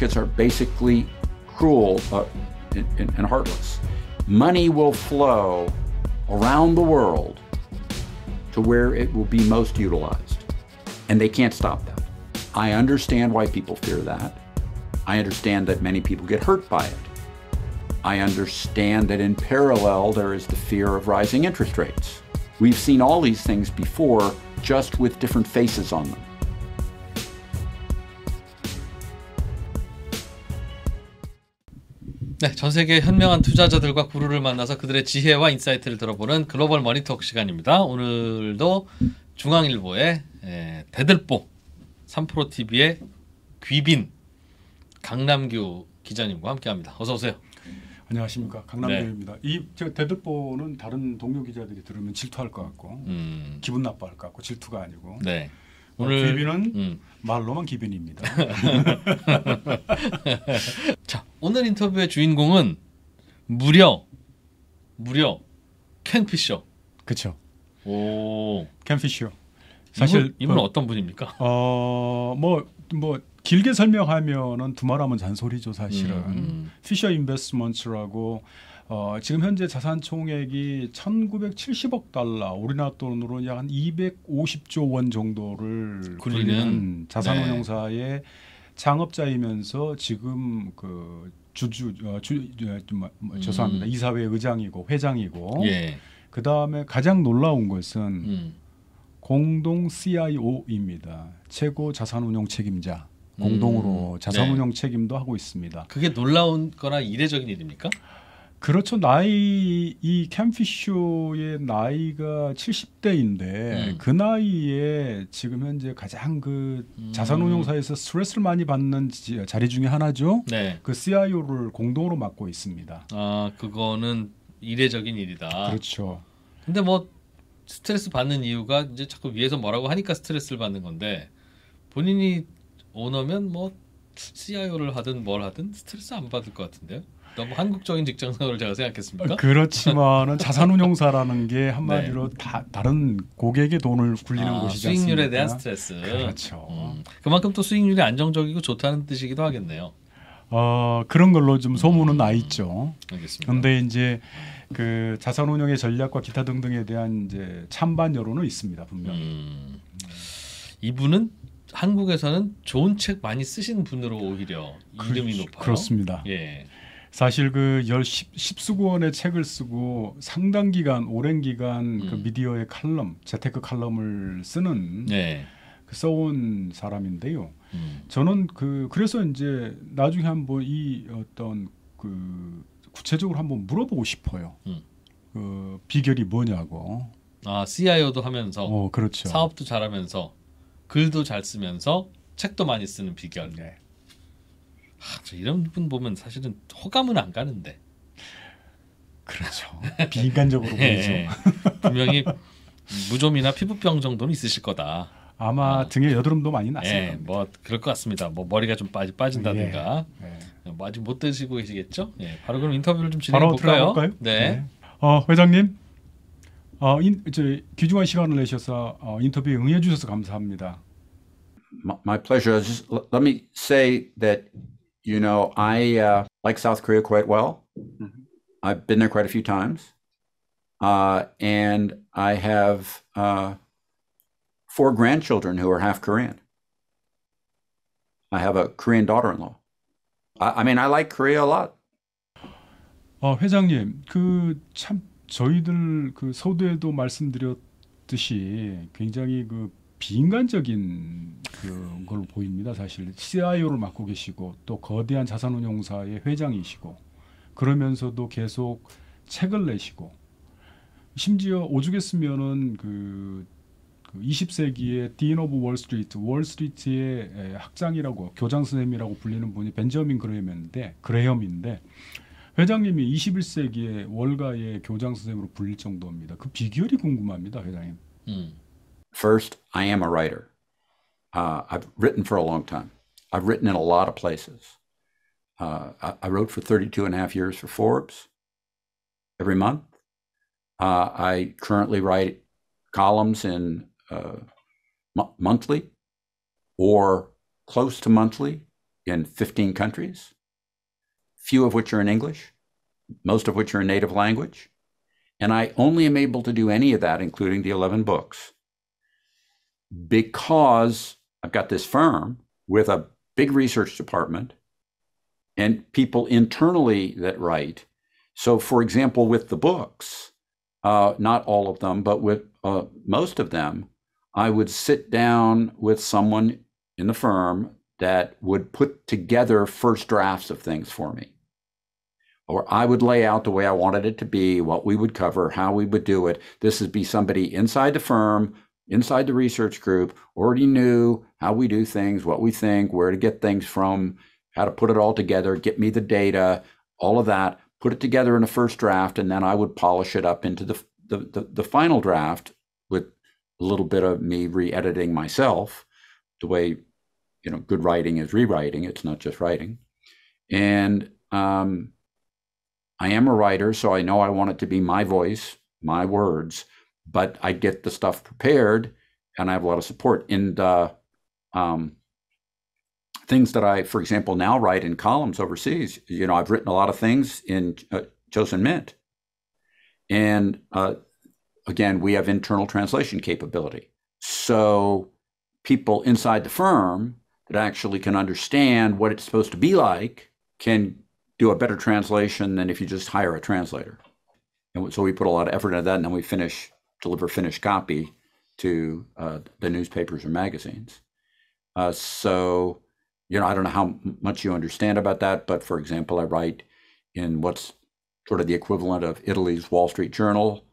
markets are basically cruel uh, and, and, and heartless. Money will flow around the world to where it will be most utilized. And they can't stop that. I understand why people fear that. I understand that many people get hurt by it. I understand that in parallel, there is the fear of rising interest rates. We've seen all these things before, just with different faces on them. 네, 전 세계 현명한 투자자들과 구루를 만나서 그들의 지혜와 인사이트를 들어보는 글로벌 머니톡 시간입니다. 오늘도 중앙일보의 에, 대들보 3프로 TV의 귀빈 강남규 기자님과 함께합니다. 어서 오세요. 안녕하십니까 강남규입니다. 네. 이 대들보는 다른 동료 기자들이 들으면 질투할 것 같고 음. 기분 나빠할 것 같고 질투가 아니고 네. 어, 오늘 기빈은 음. 말로만 기빈입니다. 자 오늘 인터뷰의 주인공은 무려 무려 캔피셔. 그렇죠. 오. 캔피셔. 사실 이분, 은 어, 그 어떤 분입니까? 어뭐뭐 뭐 길게 설명하면은 두말하면 잔소리죠 사실은. 음, 음. 피셔 인베스먼츠라고 어, 지금 현재 자산 총액이 1,970억 달러, 우리나라 돈으로 약한 250조 원 정도를 굴리는 자산운용사의 네. 창업자이면서 지금 그 주주 어, 주, 주 어, 뭐, 뭐, 죄송합니다 음. 이사회 의장이고 회장이고 예. 그 다음에 가장 놀라운 것은 음. 공동 CIO입니다 최고 자산운용 책임자 음. 공동으로 음. 자산운용 네. 책임도 하고 있습니다. 그게 놀라운 거나 이례적인 일입니까? 그렇죠. 나이 이 캠피쇼의 나이가 70대인데 음. 그 나이에 지금 현재 가장 그 음. 자산운용사에서 스트레스를 많이 받는 지, 자리 중에 하나죠. 네. 그 CIO를 공동으로 맡고 있습니다. 아 그거는 이례적인 일이다. 그렇죠. 근데 뭐 스트레스 받는 이유가 이제 자꾸 위에서 뭐라고 하니까 스트레스를 받는 건데 본인이 오너면 뭐 CIO를 하든 뭘 하든 스트레스 안 받을 것 같은데요. 너무 한국적인 직장 생활을 제가 생각했습니까? 그렇지만은 자산운용사라는 게 한마디로 네. 다, 다른 고객의 돈을 굴리는 아, 곳이지 않습 수익률에 대한 스트레스. 그렇죠. 음, 그만큼 또 수익률이 안정적이고 좋다는 뜻이기도 하겠네요. 어, 그런 걸로 좀 소문은 나 있죠. 음, 알겠습니다. 근데 이제 그 자산운용의 전략과 기타 등등에 대한 이제 찬반 여론은 있습니다 분명 음, 이분은 한국에서는 좋은 책 많이 쓰신 분으로 오히려 이름이 그, 높아요. 그렇습니다. 예. 사실 그 십수구원의 책을 쓰고 상당 기간 오랜 기간 그 음. 그 미디어의 칼럼 재테크 칼럼을 쓰는 네. 그 써온 사람인데요. 음. 저는 그 그래서 이제 나중에 한번 이 어떤 그 구체적으로 한번 물어보고 싶어요. 음. 그 비결이 뭐냐고. 아 CIO도 하면서, 어, 그렇죠. 사업도 잘하면서 글도 잘 쓰면서 책도 많이 쓰는 비결. 네. 하, 아, 저 이런 분 보면 사실은 호감은 안 가는데. 그렇죠. 비인간적으로 예, 보이죠. 예, 분명히 무좀이나 피부병 정도는 있으실 거다. 아마 어. 등에 여드름도 많이 났어요. 예, 뭐 그럴 것 같습니다. 뭐 머리가 좀 빠지 빠진다든가. 예, 예. 뭐 아직 못 드시고 계시겠죠? 예, 바로 그럼 인터뷰를 좀 진행해 볼까요? 네. 네. 어, 회장님. 어, 인, 저, 귀중한 시간을 내셔서 어, 인터뷰에 응해 주셔서 감사합니다. My pleasure. Just let me say that You know, I uh, like South Korea quite well. Mm-hmm. I've been there quite a few times. Uh, and I have uh, four grandchildren who are half Korean. I have a Korean daughter in law. I, I mean, I like Korea a lot. 어, 회장님, 그 참 저희들 그 서두에도 말씀드렸듯이 굉장히 그 비인간적인 그걸 보입니다. 사실 CIO를 맡고 계시고 또 거대한 자산운용사의 회장이시고 그러면서도 계속 책을 내시고 심지어 오죽했으면은 그 20세기의 딘 오브 월스트리트, 월스트리트의 학장이라고 교장 선생님이라고 불리는 분이 벤저민 그레이엄인데 그레이엄인데 회장님이 21세기의 월가의 교장 선생님으로 불릴 정도입니다. 그 비결이 궁금합니다, 회장님. 음. First, I am a writer. Uh, I've written for a long time. I've written in a lot of places. Uh, I, I, wrote for 32 and a half years for Forbes every month. Uh, I currently write columns in uh, monthly or close to monthly in 15 countries, few of which are in English, most of which are in native language. And I only am able to do any of that, including the 11 books, because I've got this firm with a big research department and people internally that write. So, for example, with the books, uh, not all of them, but with uh, most of them, I would sit down with someone in the firm that would put together first drafts of things for me. Or I would lay out the way I wanted it to be, what we would cover, how we would do it. This would be somebody inside the firm inside the research group already knew how we do things, what we think, where to get things from, how to put it all together, get me the data, all of that, put it together in a first draft, and then I would polish it up into the the, the, the final draft with a little bit of me re-editing myself, the way you know good writing is rewriting; it's not just writing. And um, I am a writer, so I know I want it to be my voice, my words but I get the stuff prepared and I have a lot of support. And uh, um, things that I, for example, now write in columns overseas, you know, I've written a lot of things in uh, Chosen Mint. And uh, again, we have internal translation capability. So people inside the firm that actually can understand what it's supposed to be like can do a better translation than if you just hire a translator. And so we put a lot of effort into that, and then we finish deliver finished copy to uh, the newspapers or magazines. Uh, so, you know, I don't know how much you understand about that, but for example, I write in what's sort of the equivalent of Italy's Wall Street Journal,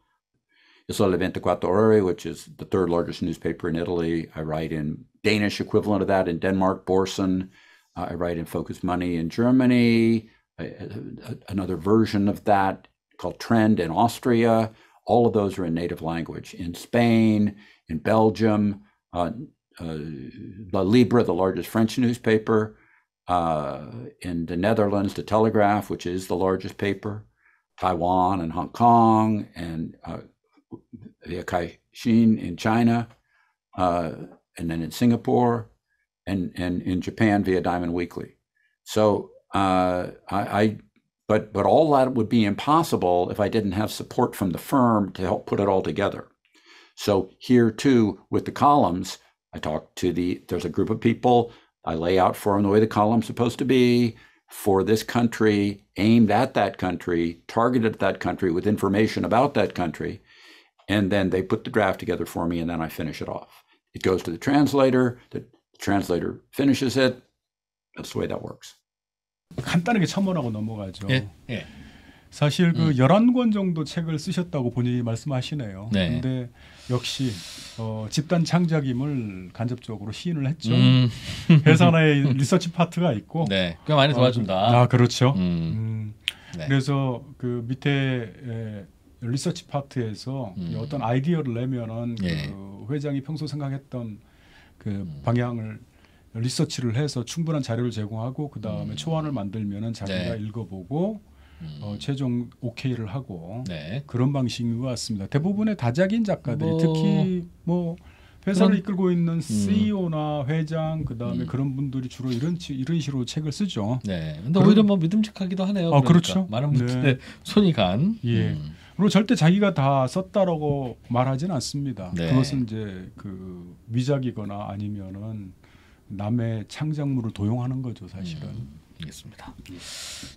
Il Sole 24 Ore, which is the third largest newspaper in Italy. I write in Danish equivalent of that in Denmark, Borsen. Uh, I write in Focus Money in Germany, I, I, another version of that called Trend in Austria all of those are in native language. In Spain, in Belgium, uh, uh, La Libre, the largest French newspaper, uh, in the Netherlands, the Telegraph, which is the largest paper, Taiwan and Hong Kong, and uh, the Kaishin in China, uh, and then in Singapore, and, and in Japan via Diamond Weekly. So uh, I but, but all that would be impossible if I didn't have support from the firm to help put it all together. So here too, with the columns, I talk to the, there's a group of people, I lay out for them the way the column's supposed to be for this country, aimed at that country, targeted at that country with information about that country. And then they put the draft together for me and then I finish it off. It goes to the translator, the translator finishes it. That's the way that works. 간단하게 첨언하고 넘어가죠. 예? 예. 사실 그 열한 음. 권 정도 책을 쓰셨다고 본인이 말씀하시네요. 네. 근데 역시 어, 집단 창작임을 간접적으로 시인을 했죠. 음. 회사 나에 리서치 파트가 있고 네. 꽤 많이 도와준다. 어, 아, 그렇죠. 음. 음. 네. 그래서 그 밑에 리서치 파트에서 음. 어떤 아이디어를 내면은 예. 그 회장이 평소 생각했던 그 음. 방향을 리서치를 해서 충분한 자료를 제공하고 그 다음에 음. 초안을 만들면 자기가 네. 읽어보고 음. 어, 최종 오케이를 하고 네. 그런 방식인 것 같습니다. 대부분의 다작인 작가들이 뭐. 특히 뭐 회사를 그런, 이끌고 있는 CEO나 음. E 회장 그다음에 음. 그런 분들이 주로 이런 이런 식으로 책을 쓰죠. 네. 근데 그런, 오히려 뭐 믿음직하기도 하네요. 어, 그러니까. 그렇죠 많은 분들의 네. 손이 간. 예. 음. 그리고 절대 자기가 다 썼다라고 말하지는 않습니다. 네. 그것은 이제 그 위작이거나 아니면은 남의 창작물을 도용하는 거죠, 사실은. 음, 알겠습니다. 예.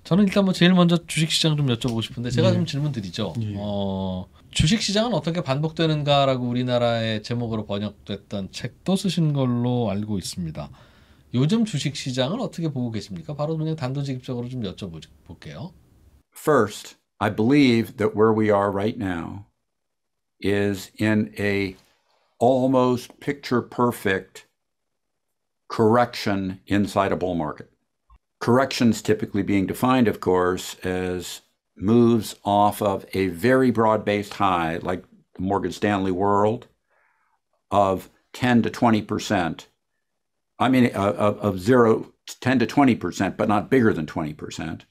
저는 일단 뭐 제일 먼저 주식시장 좀 여쭤보고 싶은데 제가 예. 좀 질문 드리죠. 예. 어, 주식시장은 어떻게 반복되는가라고 우리나라의 제목으로 번역됐던 책도 쓰신 걸로 알고 있습니다. 요즘 주식시장을 어떻게 보고 계십니까? 바로 그냥 단도직입적으로 좀 여쭤볼게요. First, I believe that where we are right now is in a almost picture perfect correction inside a bull market. Corrections typically being defined, of course, as moves off of a very broad based high, like the Morgan Stanley world, of 10 to 20%. I mean, uh, of, of zero, 10 to 20%, but not bigger than 20%,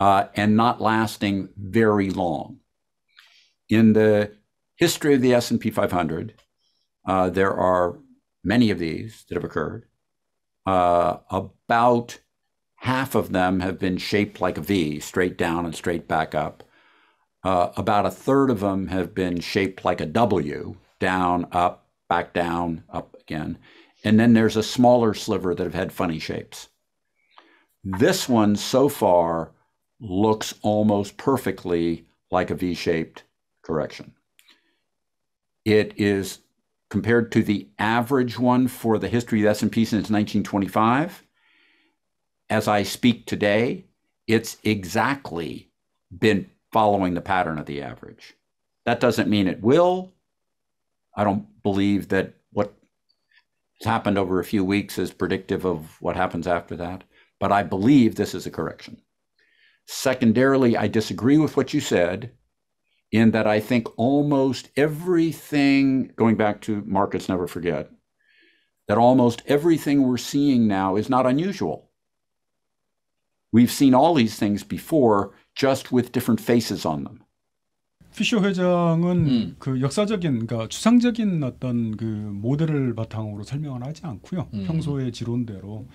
uh, and not lasting very long. In the history of the S&P 500, uh, there are many of these that have occurred uh, about half of them have been shaped like a V, straight down and straight back up. Uh, about a third of them have been shaped like a W, down, up, back down, up again. And then there's a smaller sliver that have had funny shapes. This one so far looks almost perfectly like a V shaped correction. It is compared to the average one for the history of the S&P since 1925, as I speak today, it's exactly been following the pattern of the average. That doesn't mean it will. I don't believe that what has happened over a few weeks is predictive of what happens after that, but I believe this is a correction. Secondarily, I disagree with what you said in that I think almost everything, going back to markets never forget, that almost everything we're seeing now is not unusual. We've seen all these things before, just with different faces on them. 피쇼 회장은 음. 그 역사적인 그러니까 추상적인 어떤 그 모델을 바탕으로 설명을 하지 않고요. 음. 평소의 지론대로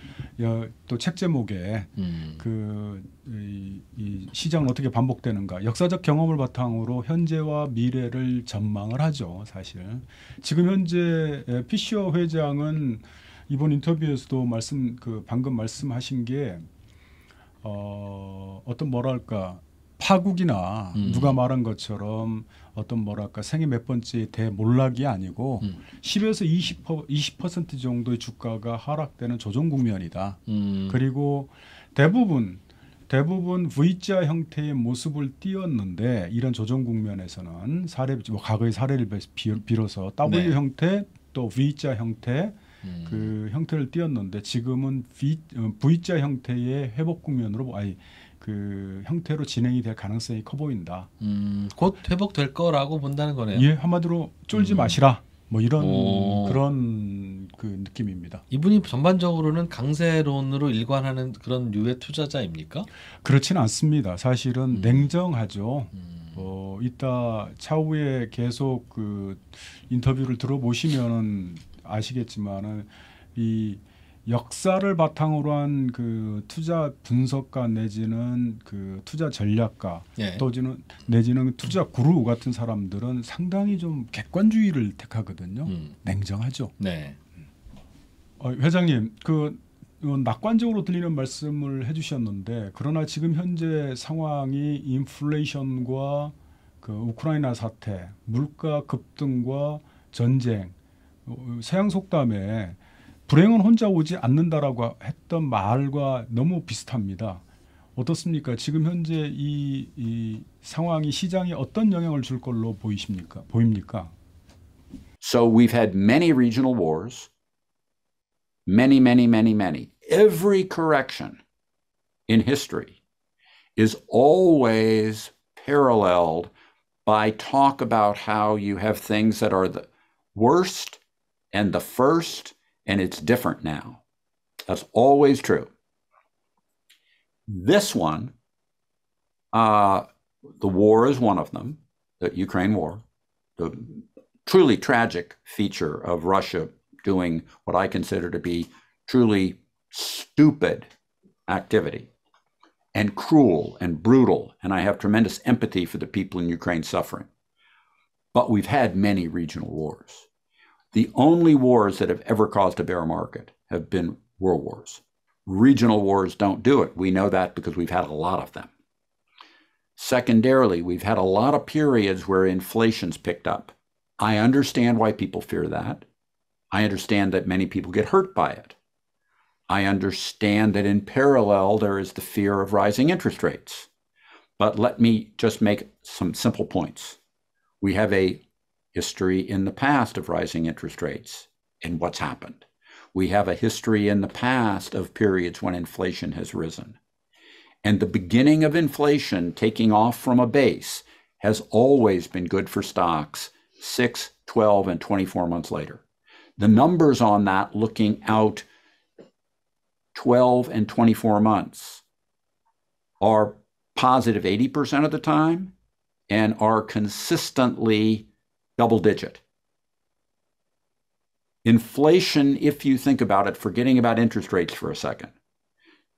또 책 제목에 음. 그이 이 시장은 어떻게 반복되는가 역사적 경험을 바탕으로 현재와 미래를 전망을 하죠. 사실 지금 현재 피쇼 회장은 이번 인터뷰에서도 말씀 그 방금 말씀하신 게 어, 어떤 뭐랄까 파국이나 음. 누가 말한 것처럼 어떤 뭐랄까 생애 몇 번째 대몰락이 아니고 음. 10에서 20% 20% 정도의 주가가 하락되는 조정 국면이다. 음. 그리고 대부분 대부분 V자 형태의 모습을 띄었는데 이런 조정 국면에서는 사례 뭐 과거의 사례를 비로소 W 네. 형태 또 V자 형태 음. 그 형태를 띄었는데 지금은 V 어, V자 형태의 회복 국면으로 뭐, 아니 그 형태로 진행이 될 가능성이 커 보인다. 음, 곧 회복될 거라고 본다는 거네요. 예, 한마디로 쫄지 음. 마시라. 뭐 이런 오. 그런 그 느낌입니다. 이분이 전반적으로는 강세론으로 일관하는 그런 류의 투자자입니까? 그렇진 않습니다. 사실은 음. 냉정하죠. 음. 어, 이따 차후에 계속 그 인터뷰를 들어보시면은 아시겠지만은 이 역사를 바탕으로 한 그 투자 분석가 내지는 그 투자 전략가 예. 또지는 내지는 투자 구루 같은 사람들은 상당히 좀 객관주의를 택하거든요. 음. 냉정하죠. 네. 어, 회장님 그 낙관적으로 들리는 말씀을 해주셨는데 그러나 지금 현재 상황이 인플레이션과 그 우크라이나 사태, 물가 급등과 전쟁 서양 속담에 불행은 혼자 오지 않는다라고 했던 말과 너무 비슷합니다. 어떻습니까? 지금 현재 이, 이 상황이 시장에 어떤 영향을 줄 걸로 보이십니까? 보입니까? So we've had many regional wars. Many, many, many, many. Every correction in history is always paralleled by talk about how you have things that are the worst and the first, and it's different now. That's always true. This one, uh, the war is one of them, the Ukraine war, the truly tragic feature of Russia doing what I consider to be truly stupid activity and cruel and brutal. And I have tremendous empathy for the people in Ukraine suffering. But we've had many regional wars. The only wars that have ever caused a bear market have been world wars. Regional wars don't do it. We know that because we've had a lot of them. Secondarily, we've had a lot of periods where inflation's picked up. I understand why people fear that. I understand that many people get hurt by it. I understand that in parallel, there is the fear of rising interest rates. But let me just make some simple points. We have a history in the past of rising interest rates and what's happened. We have a history in the past of periods when inflation has risen. And the beginning of inflation taking off from a base has always been good for stocks 6, 12, and 24 months later. The numbers on that looking out 12 and 24 months are positive 80% of the time and are consistently double digit. Inflation, if you think about it, forgetting about interest rates for a second,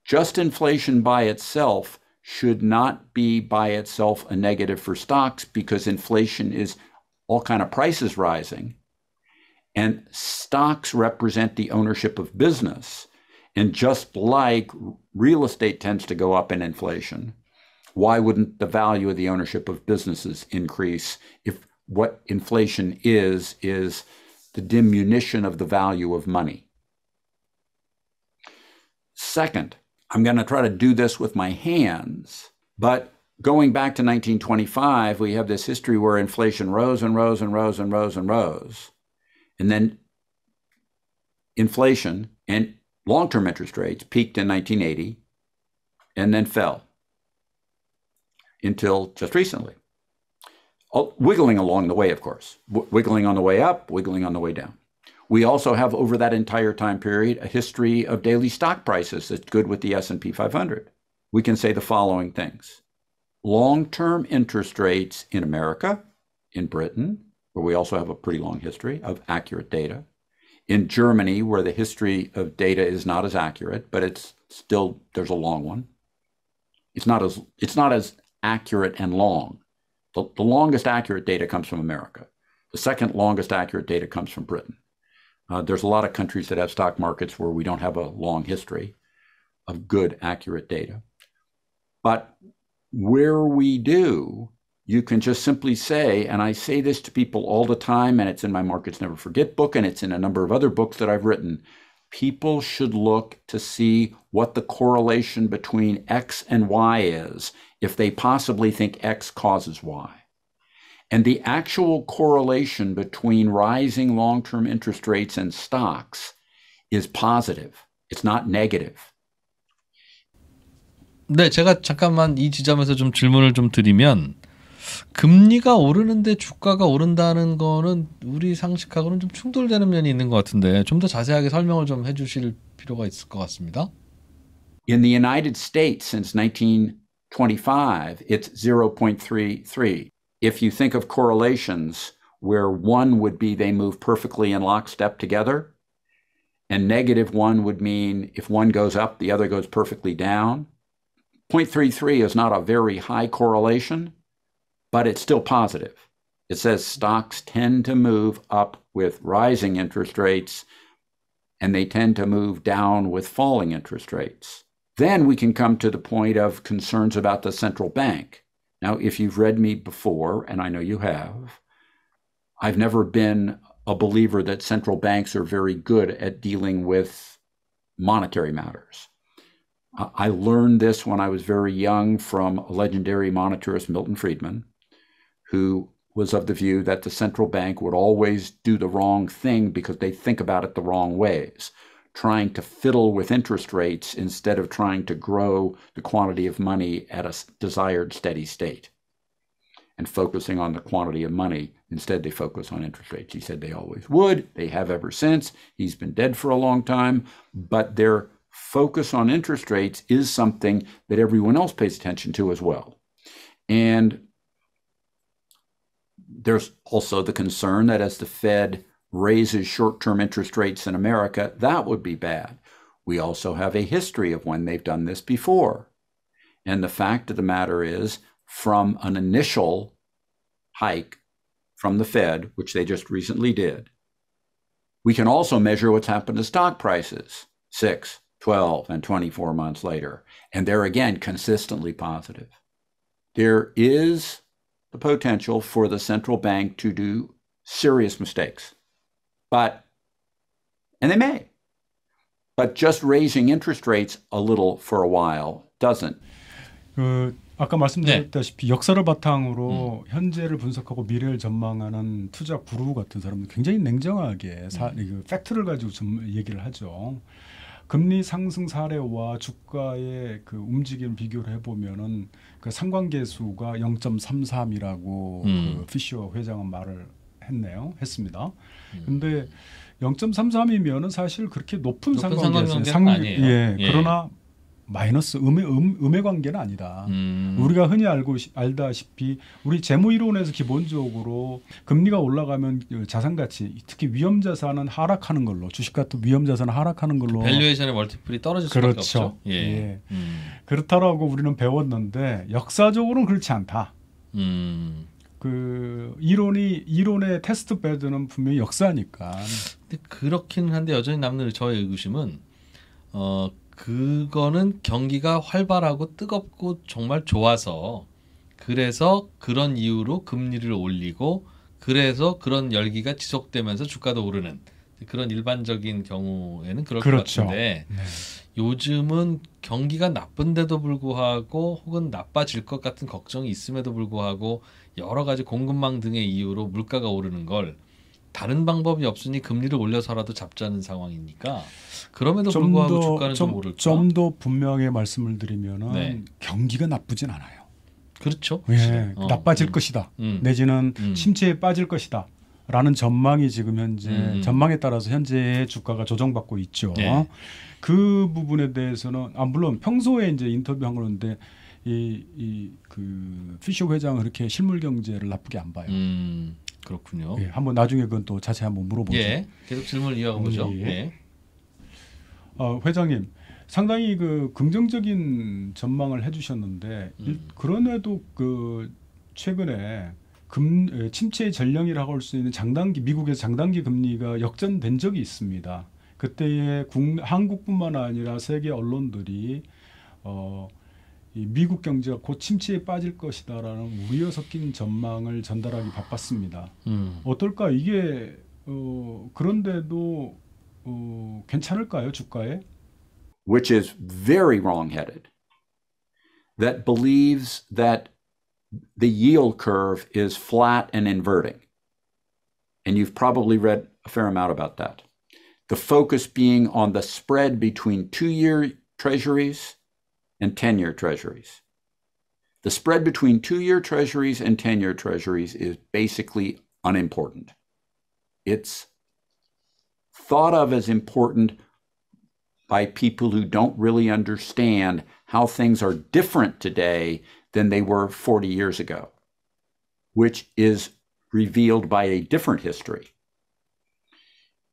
just inflation by itself should not be by itself a negative for stocks because inflation is all kind of prices rising and stocks represent the ownership of business and just like real estate tends to go up in inflation why wouldn't the value of the ownership of businesses increase if what inflation is is the diminution of the value of money. Second, I'm going to try to do this with my hands, but going back to 1925, we have this history where inflation rose and rose and rose and rose and rose. And then inflation and long term interest rates peaked in 1980 and then fell until just recently. Oh, wiggling along the way, of course, w- wiggling on the way up, wiggling on the way down. We also have over that entire time period a history of daily stock prices that's good with the S&P 500. We can say the following things. Long-term interest rates in America, in Britain, where we also have a pretty long history of accurate data, in Germany where the history of data is not as accurate, but it's still there's a long one. It's not as it's not as accurate and long the, the longest accurate data comes from America. The second longest accurate data comes from Britain. Uh, there's a lot of countries that have stock markets where we don't have a long history of good, accurate data. But where we do, you can just simply say, and I say this to people all the time, and it's in my Markets Never Forget book, and it's in a number of other books that I've written. People should look to see what the correlation between X and Y is if they possibly think X causes Y. And the actual correlation between rising long term interest rates and stocks is positive, it's not negative. 네, 제가 잠깐만 이 지점에서 좀 질문을 좀 드리면 금리가 오르는데 주가가 오른다는 거는 우리 상식하고는 좀 충돌되는 면이 있는 것 같은데 좀 더 자세하게 설명을 좀 해주실 필요가 있을 것 같습니다. In the United States since 19 25, it's 0.33. If you think of correlations where one would be they move perfectly in lockstep together, and negative one would mean if one goes up, the other goes perfectly down. 0.33 is not a very high correlation, but it's still positive. It says stocks tend to move up with rising interest rates and they tend to move down with falling interest rates. Then we can come to the point of concerns about the central bank. Now, if you've read me before, and I know you have, I've never been a believer that central banks are very good at dealing with monetary matters. I learned this when I was very young from a legendary monetarist, Milton Friedman, who was of the view that the central bank would always do the wrong thing because they think about it the wrong ways trying to fiddle with interest rates instead of trying to grow the quantity of money at a desired steady state and focusing on the quantity of money. Instead, they focus on interest rates. He said they always would. They have ever since. He's been dead for a long time, but their focus on interest rates is something that everyone else pays attention to as well. And there's also the concern that as the Fed raises short term interest rates in America, that would be bad. We also have a history of when they've done this before. And the fact of the matter is, from an initial hike from the Fed, which they just recently did, we can also measure what's happened to stock prices six, 12, and 24 months later. And they're again consistently positive. There is the potential for the central bank to do serious mistakes. But, and they may, but just raising interest rates a little for a while doesn't. 그 아까 말씀드렸다시피 네. 역사를 바탕으로 음. 현재를 분석하고 미래를 전망하는 투자 구루 같은 사람들 굉장히 냉정하게 사, 음. 그 팩트를 가지고 좀 얘기를 하죠. 금리 상승 사례와 주가의 그 움직임 비교를 해보면은 그 상관계수가 0.33이라고 음. 그 피셔 회장은 말을 했네요. 했습니다. 음. 근데 0.33이면은 사실 그렇게 높은, 상관관계 상, 아니에요. 예, 예. 그러나 마이너스 음의 음, 음의 관계는 아니다. 음. 우리가 흔히 알고 알다시피 우리 재무 이론에서 기본적으로 금리가 올라가면 그 자산 가치 특히 위험 자산은 하락하는 걸로 주식 같은 위험 자산은 하락하는 걸로 그 밸류에이션의 멀티플이 떨어질 수밖에 그렇죠. 없죠. 예. 예. 음. 그렇다라고 우리는 배웠는데 역사적으로는 그렇지 않다. 음. 그 이론이 이론의 테스트 베드는 분명히 역사니까. 근데 그렇기는 한데 여전히 남는 저의 의구심은 어 그거는 경기가 활발하고 뜨겁고 정말 좋아서 그래서 그런 이유로 금리를 올리고 그래서 그런 열기가 지속되면서 주가도 오르는 그런 일반적인 경우에는 그럴 그렇죠. 것 같은데 네. 요즘은 경기가 나쁜데도 불구하고 혹은 나빠질 것 같은 걱정이 있음에도 불구하고 여러 가지 공급망 등의 이유로 물가가 오르는 걸 다른 방법이 없으니 금리를 올려서라도 잡자는 상황이니까 그럼에도 불구하고 더, 주가는 좀, 좀 오를까? 좀더 분명히 말씀을 드리면은 네. 경기가 나쁘진 않아요. 그렇죠. 예, 그 어, 나빠질 음, 것이다. 음, 내지는 음. 침체에 빠질 것이다. 라는 전망이 지금 현재 음, 음. 전망에 따라서 현재 주가가 조정받고 있죠. 네. 그 부분에 대해서는 아 물론 평소에 이제 인터뷰한 그런데 이이그 피쇼 회장 그렇게 실물 경제를 나쁘게 안 봐요. 음, 그렇군요. 예, 한번 나중에 그건 또 자세히 한번 물어보죠. 예, 계속 질문 이어가 보죠. 음, 예. 예. 어, 회장님 상당히 그 긍정적인 전망을 해주셨는데 음. 그런에도 그 최근에 금 침체 전령이라고 할 수 있는 장단기 미국의 장단기 금리가 역전된 적이 있습니다. 그때의 국, 한국뿐만 아니라 세계 언론들이 어이 미국 경제가 곧 침체에 빠질 것이다라는 우려 섞인 전망을 전달하기 바빴습니다. 음. 어떨까 이게 어, 그런데도 어, 괜찮을까요 주가에? Which is very wrong-headed. That believes that the yield curve is flat and inverting. And you've probably read a fair amount about that. The focus being on the spread between two year treasuries and 10 year treasuries. The spread between two year treasuries and 10 year treasuries is basically unimportant. It's thought of as important by people who don't really understand how things are different today than they were 40 years ago, which is revealed by a different history.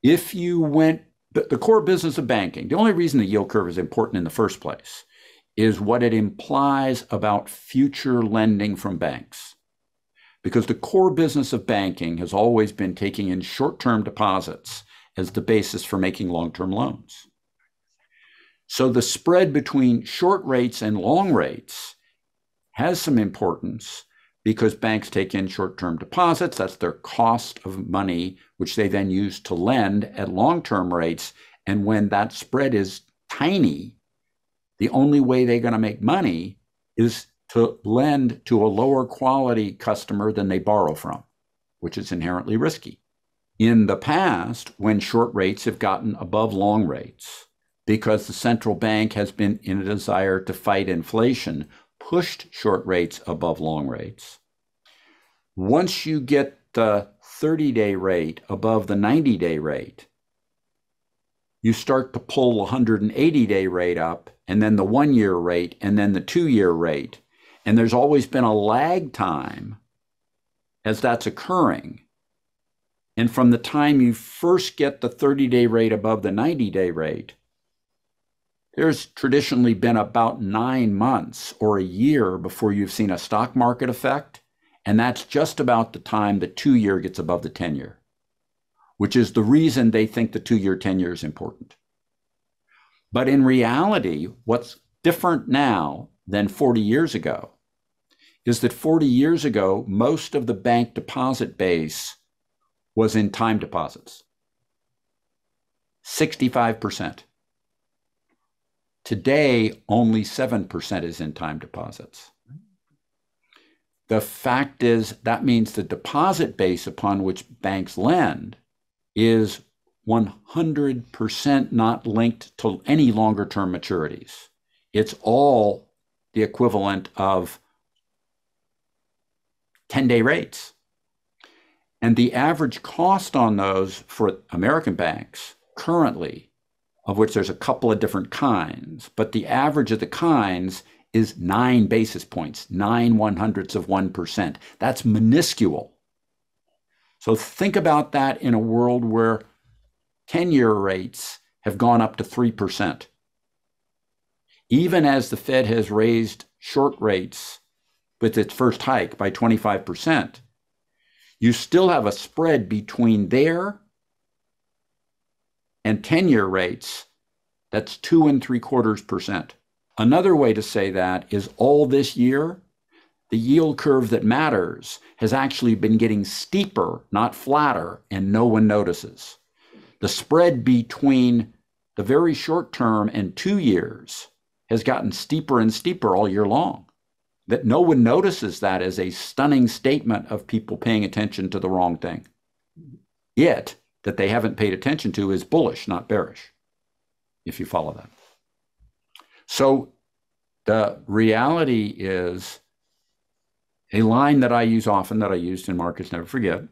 If you went, the core business of banking, the only reason the yield curve is important in the first place is what it implies about future lending from banks. Because the core business of banking has always been taking in short term deposits as the basis for making long term loans. So the spread between short rates and long rates has some importance because banks take in short term deposits. That's their cost of money, which they then use to lend at long term rates. And when that spread is tiny, the only way they're going to make money is to lend to a lower quality customer than they borrow from, which is inherently risky. In the past, when short rates have gotten above long rates, because the central bank has been in a desire to fight inflation, pushed short rates above long rates. Once you get the 30 day rate above the 90 day rate, you start to pull the 180 day rate up and then the one year rate, and then the two year rate. And there's always been a lag time as that's occurring. And from the time you first get the 30 day rate above the 90 day rate, there's traditionally been about nine months or a year before you've seen a stock market effect. And that's just about the time the two year gets above the 10 year, which is the reason they think the two year 10 year is important. But in reality, what's different now than 40 years ago is that 40 years ago, most of the bank deposit base was in time deposits 65%. Today, only 7% is in time deposits. The fact is, that means the deposit base upon which banks lend is 100% not linked to any longer term maturities. It's all the equivalent of 10 day rates. And the average cost on those for American banks currently, of which there's a couple of different kinds, but the average of the kinds is nine basis points, nine one hundredths of 1%. That's minuscule. So think about that in a world where 10 year rates have gone up to 3%. Even as the Fed has raised short rates with its first hike by 25%, you still have a spread between there and 10 year rates that's two and three quarters percent. Another way to say that is all this year, the yield curve that matters has actually been getting steeper, not flatter, and no one notices the spread between the very short term and two years has gotten steeper and steeper all year long. That no one notices that as a stunning statement of people paying attention to the wrong thing. yet that they haven't paid attention to is bullish, not bearish, if you follow that. So the reality is a line that I use often that I used in Markets Never Forget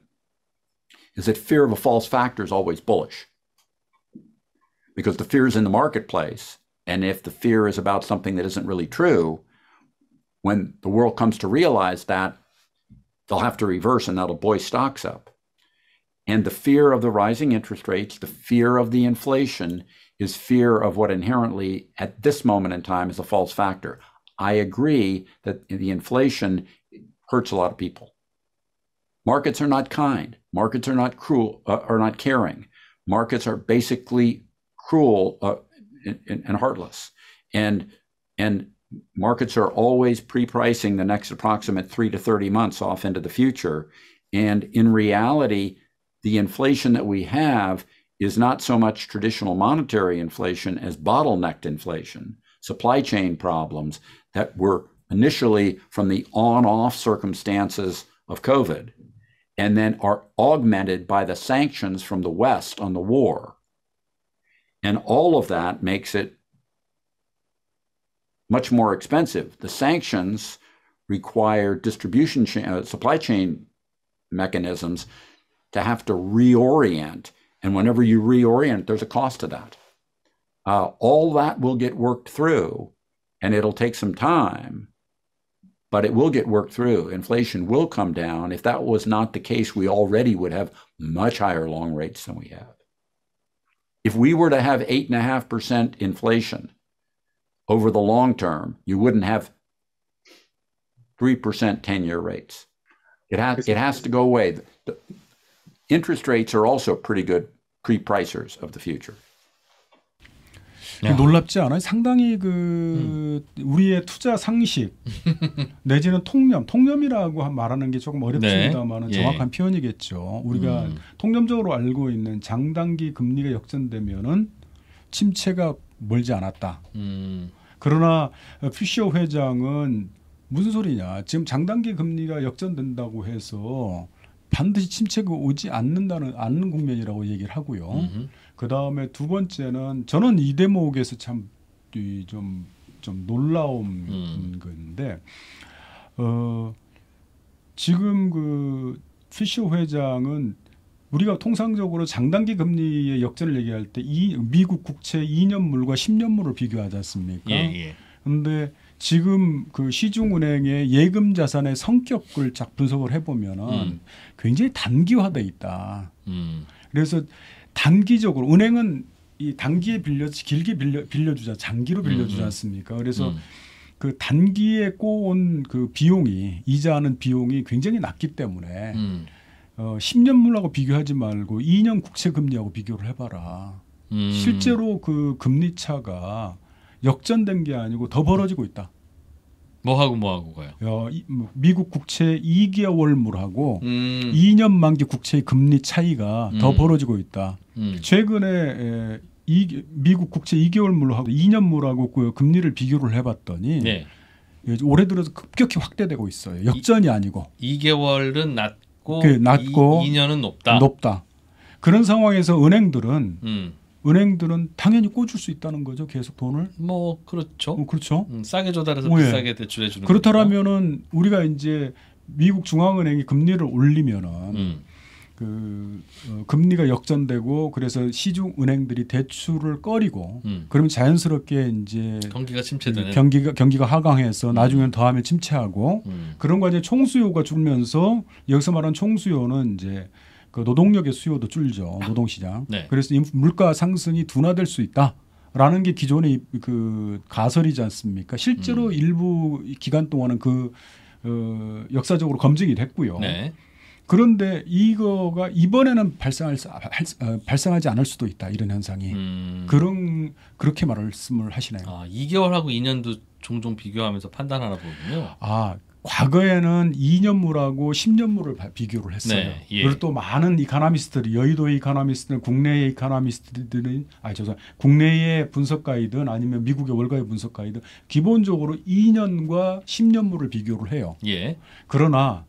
is that fear of a false factor is always bullish because the fear is in the marketplace. And if the fear is about something that isn't really true, when the world comes to realize that, they'll have to reverse and that'll buoy stocks up. And the fear of the rising interest rates, the fear of the inflation, is fear of what inherently at this moment in time is a false factor. I agree that the inflation hurts a lot of people. Markets are not kind. Markets are not cruel. Uh, are not caring. Markets are basically cruel uh, and, and, heartless. And and markets are always pre-pricing the next approximate three to thirty months off into the future. And in reality, the inflation that we have is not so much traditional monetary inflation as bottlenecked inflation, supply chain problems that were initially from the on-off circumstances of COVID and then are augmented by the sanctions from the West on the war. And all of that makes it much more expensive. The sanctions require distribution uh, supply chain mechanisms to have to reorient. And whenever you reorient, there's a cost to that. Uh, all that will get worked through, and it'll take some time but it will get worked through. Inflation will come down. If that was not the case, we already would have much higher long rates than we have. If we were to have 8.5% inflation over the long term, you wouldn't have 3% 10 year rates. It has, it has to go away. The interest rates are also pretty good pre pricers of the future. 야. 놀랍지 않아요? 상당히 그 음. 우리의 투자 상식 내지는 통념, 통념이라고 말하는 게 조금 어렵습니다만은 네. 예. 정확한 예. 표현이겠죠. 우리가 음. 통념적으로 알고 있는 장단기 금리가 역전되면은 침체가 멀지 않았다. 음. 그러나 피셔 회장은 무슨 소리냐? 지금 장단기 금리가 역전된다고 해서 반드시 침체가 오지 않는다는 않는 국면이라고 얘기를 하고요. 음흠. 그 다음에 두 번째는 저는 이 대목에서 참좀좀 좀 놀라운 음. 건데 어, 지금 그 피셔 회장은 우리가 통상적으로 장단기 금리의 역전을 얘기할 때 이, 미국 국채 2년물과 10년물을 비교하지 않습니까? 그런데 예, 예. 지금 그 시중은행의 예금 자산의 성격을 쫙 분석을 해보면은 음. 굉장히 단기화돼 있다. 음. 그래서 단기적으로 은행은 이 단기에 빌려 길게 빌려 빌려주자 장기로 음, 빌려주지 음. 않습니까? 그래서 음. 그 단기에 꼬온 그 비용이 이자하는 비용이 굉장히 낮기 때문에 음. 어, 10년물하고 비교하지 말고 2년 국채 금리하고 비교를 해봐라. 음. 실제로 그 금리 차가 역전된 게 아니고 더 벌어지고 있다. 뭐하고 뭐하고 가요? 어, 이, 뭐, 미국 국채 2개월물하고 음. 2년 만기 국채의 금리 차이가 음. 더 벌어지고 있다. 음. 최근에 에, 이, 미국 국채 2개월물하고 2년물하고 그 금리를 비교를 해봤더니 네. 예, 올해 들어서 급격히 확대되고 있어요. 역전이 이, 아니고 2개월은 낮고, 그 낮고 2, 년은 높다. 높다. 그런 상황에서 은행들은 음. 은행들은 당연히 꽂을 수 있다는 거죠. 계속 돈을. 뭐 그렇죠. 어, 그렇죠. 음, 싸게 조달해서 어, 예. 비싸게 대출해 주는. 그렇다라면은 우리가 이제 미국 중앙은행이 금리를 올리면은 음. 그 어, 금리가 역전되고 그래서 시중 은행들이 대출을 꺼리고 음. 그러면 자연스럽게 이제 경기가 그 침체되는 경기가 경기가 하강해서 음. 나중에는 더하면 침체하고 음. 그런 과정에 총수요가 줄면서 여기서 말하는 총수요는 이제 그 노동력의 수요도 줄죠 아, 노동시장. 네. 그래서 물가 상승이 둔화될 수 있다. 라는 게 기존의 그 가설이지 않습니까? 실제로 음. 일부 기간 동안은 그 어, 역사적으로 검증이 됐고요. 네. 그런데 이거가 이번에는 발생할 어, 발생하지 않을 수도 있다 이런 현상이 음. 그런 그렇게 말씀을 하시네요. 아 2개월하고 2년도 종종 비교하면서 판단하나 보군요. 아 과거에는 2년물하고 10년물을 비교를 했어요. 네, 예. 그리고 또 많은 이카나미스트들 여의도의 이카나미스트들 국내의 이카나미스트들은아 죄송, 국내의 분석가이든 아니면 미국의 월가의 분석가이든 기본적으로 2년과 10년물을 비교를 해요. 예. 그러나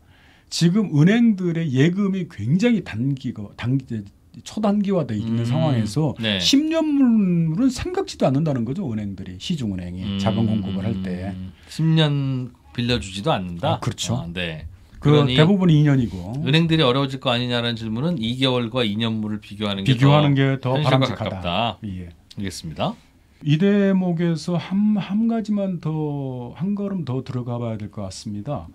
지금 은행들의 예금이 굉장히 단기가 단기 초단기화돼 있는 음, 상황에서 네. 10년물은 생각지도 않는다는 거죠 은행들이 시중은행이 음, 자금 공급을 할때 10년 음. 빌려주지도 않는다. 아, 그렇죠. 아, 네. 그대부분 2년이고 은행들이 어려워질 거 아니냐라는 질문은 2개월과 2년물을 비교하는 게 비교하는 게 더 바람직하다. 예. 알겠습니다. 이 대목에서 한, 한 가지만 더 한 걸음 더 들어가 봐야 될 것 같습니다.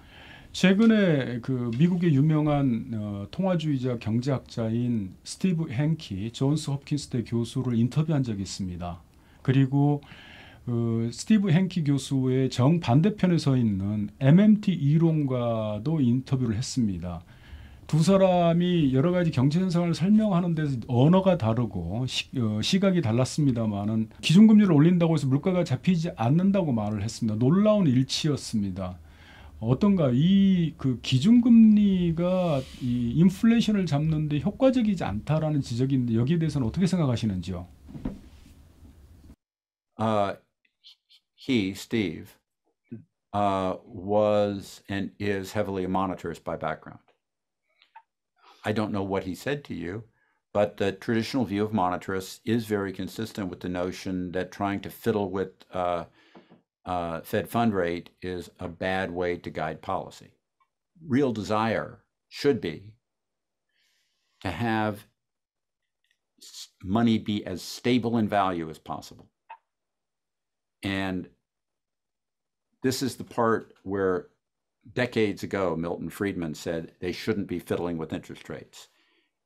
최근에 그 미국의 유명한 어, 통화주의자 경제학자인 스티브 행키 존스 홉킨스 대 교수를 인터뷰한 적이 있습니다. 그리고 그 스티브 헨키 교수의 정 반대편에 서 있는 MMT 이론과도 인터뷰를 했습니다. 두 사람이 여러 가지 경제 현상을 설명하는 데서 언어가 다르고 시, 어, 각이 달랐습니다만은 기준금리를 올린다고 해서 물가가 잡히지 않는다고 말을 했습니다. 놀라운 일치였습니다. 어떤가 이 그 기준금리가 이 인플레이션을 잡는데 효과적이지 않다라는 지적인데 여기에 대해서는 어떻게 생각하시는지요? 아 he, Steve, uh, was and is heavily a monetarist by background. I don't know what he said to you, but the traditional view of monetarists is very consistent with the notion that trying to fiddle with uh, uh, Fed fund rate is a bad way to guide policy. Real desire should be to have money be as stable in value as possible. And this is the part where decades ago Milton Friedman said they shouldn't be fiddling with interest rates.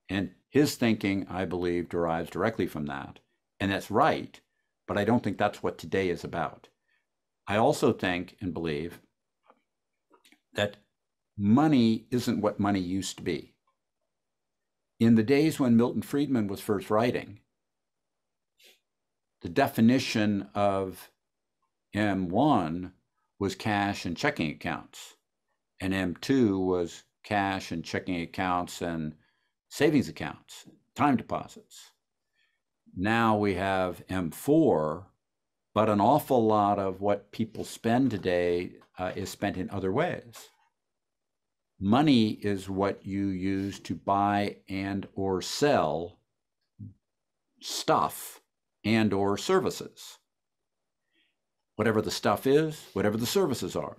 And his thinking, I believe, derives directly from that. And that's right, but I don't think that's what today is about. I also think and believe that money isn't what money used to be. In the days when Milton Friedman was first writing, the definition of M1 was cash and checking accounts, and M2 was cash and checking accounts and savings accounts, time deposits. Now we have M4, but an awful lot of what people spend today uh, is spent in other ways. Money is what you use to buy and or sell stuff and or services whatever the stuff is, whatever the services are.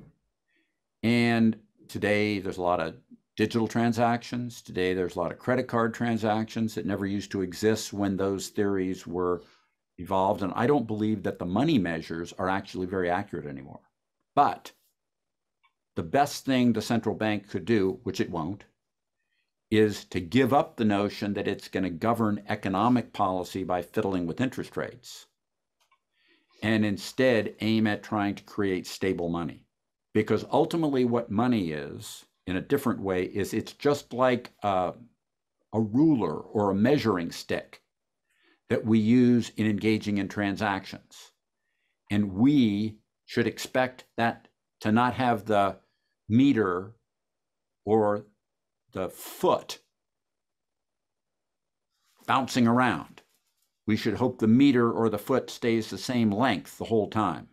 And today there's a lot of digital transactions. Today there's a lot of credit card transactions that never used to exist when those theories were evolved. And I don't believe that the money measures are actually very accurate anymore. But the best thing the central bank could do, which it won't, is to give up the notion that it's going to govern economic policy by fiddling with interest rates and instead aim at trying to create stable money. Because ultimately, what money is, in a different way, is it's just like a, uh, a ruler or a measuring stick that we use in engaging in transactions. And we should expect that to not have the meter or the foot bouncing around we should hope the meter or the foot stays the same length the whole time.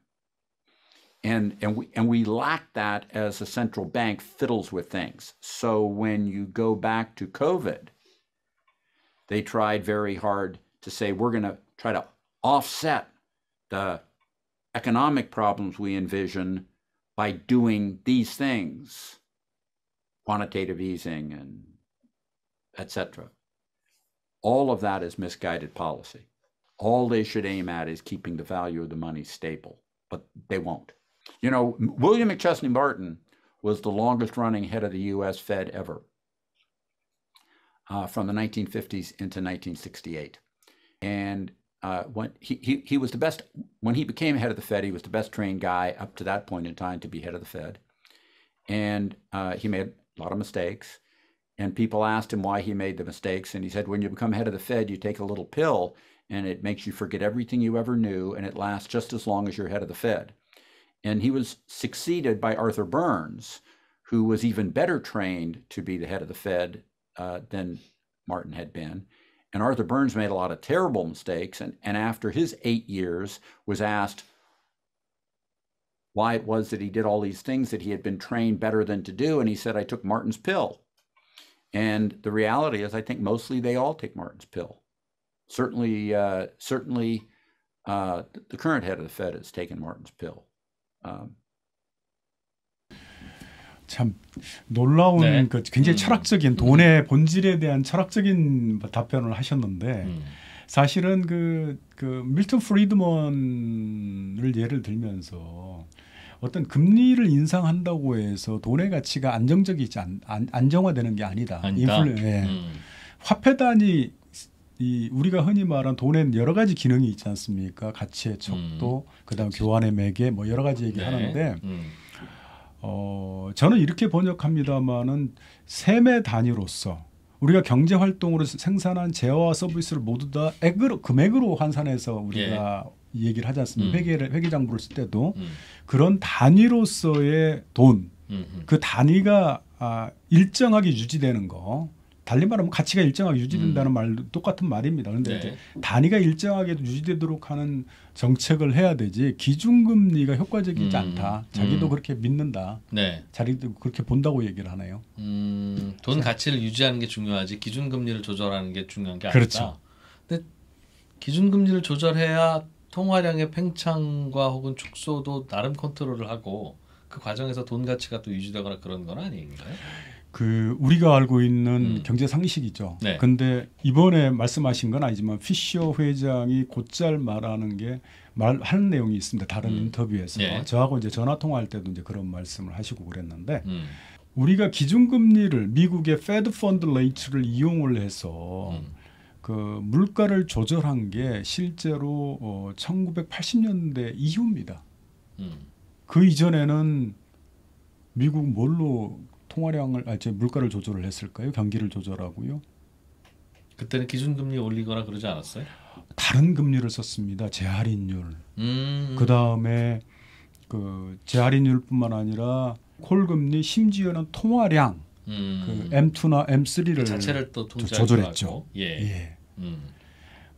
And, and, we, and we lack that as the central bank fiddles with things. So when you go back to COVID, they tried very hard to say, we're going to try to offset the economic problems we envision by doing these things quantitative easing and et cetera. All of that is misguided policy. All they should aim at is keeping the value of the money stable, but they won't. You know, William McChesney Martin was the longest running head of the US Fed ever uh, from the 1950s into 1968. And uh, when he, he, he was the best, when he became head of the Fed, he was the best trained guy up to that point in time to be head of the Fed. And uh, he made a lot of mistakes. And people asked him why he made the mistakes. And he said, when you become head of the Fed, you take a little pill and it makes you forget everything you ever knew and it lasts just as long as you're head of the Fed. And he was succeeded by Arthur Burns, who was even better trained to be the head of the Fed uh, than Martin had been. And Arthur Burns made a lot of terrible mistakes. And, and after his eight years, was asked why it was that he did all these things that he had been trained better than to do. And he said, I took Martin's pill. And the reality is, I think mostly they all take Martin's pill. Certainly, uh, certainly, uh, the current head of the Fed has taken Martin's pill. Um, 참 놀라운 네. 그 굉장히 음. 철학적인 돈의 음. 본질에 대한 철학적인 답변을 하셨는데 음. 사실은 그, 그 밀턴 프리드먼을 예를 들면서 어떤 금리를 인상한다고 해서 돈의 가치가 안정적이지 않, 안, 정화되는게 아니다. 인플레 예. 음. 화폐단위이 우리가 흔히 말한 돈엔 여러 가지 기능이 있지 않습니까? 가치의 척도 음. 그다음 교환의 매개 뭐 여러 가지 얘기하는데 네. 음. 어 저는 이렇게 번역합니다마는 세매 단위로서 우리가 경제 활동으로 생산한 재화와 서비스를 모두 다 액으로 금액으로 환산해서 우리가 예. 얘기를 하지 않습니까? 음. 회계를 회계 장부를 쓸 때도 음. 그런 단위로서의 돈, 음. 그 단위가 아, 일정하게 유지되는 거. 달리 말하면 가치가 일정하게 유지된다는 음. 말도 똑같은 말입니다. 그런데 네. 단위가 일정하게 유지되도록 하는 정책을 해야 되지 기준금리가 효과적이지 음. 않다. 음. 자기도 그렇게 믿는다. 네. 자기도 그렇게 본다고 얘기를 하네요. 돈 가치를 유지하는 게 중요하지 기준금리를 조절하는 게 중요한 게 아니다. 그렇죠. 근데 기준금리를 조절해야 통화량의 팽창과 혹은 축소도 나름 컨트롤을 하고 그 과정에서 돈 가치가 또 유지되거나 그런 건 아닌가요? 그 우리가 알고 있는 음. 경제 상식이죠. 네. 근데 이번에 말씀하신 건 아니지만 피셔 회장이 곧잘 말하는 게 말하는 내용이 있습니다. 다른 음. 인터뷰에서 네. 저하고 이제 전화 통화할 때도 이제 그런 말씀을 하시고 그랬는데 음. 우리가 기준금리를 미국의 페드 펀드 레이트를 이용을 해서 음. 그 물가를 조절한 게 실제로 어 1980년대 이후입니다. 음. 그 이전에는 미국 뭘로 통화량을 아, 제 물가를 조절을 했을까요? 경기를 조절하고요. 그때는 기준금리 올리거나 그러지 않았어요? 다른 금리를 썼습니다. 재할인율. 음. 그 다음에 그 재할인율뿐만 아니라 콜금리 심지어는 통화량 음. 그 M2나 M3를 그 자체를 또 조절했죠. 예. 예. 음.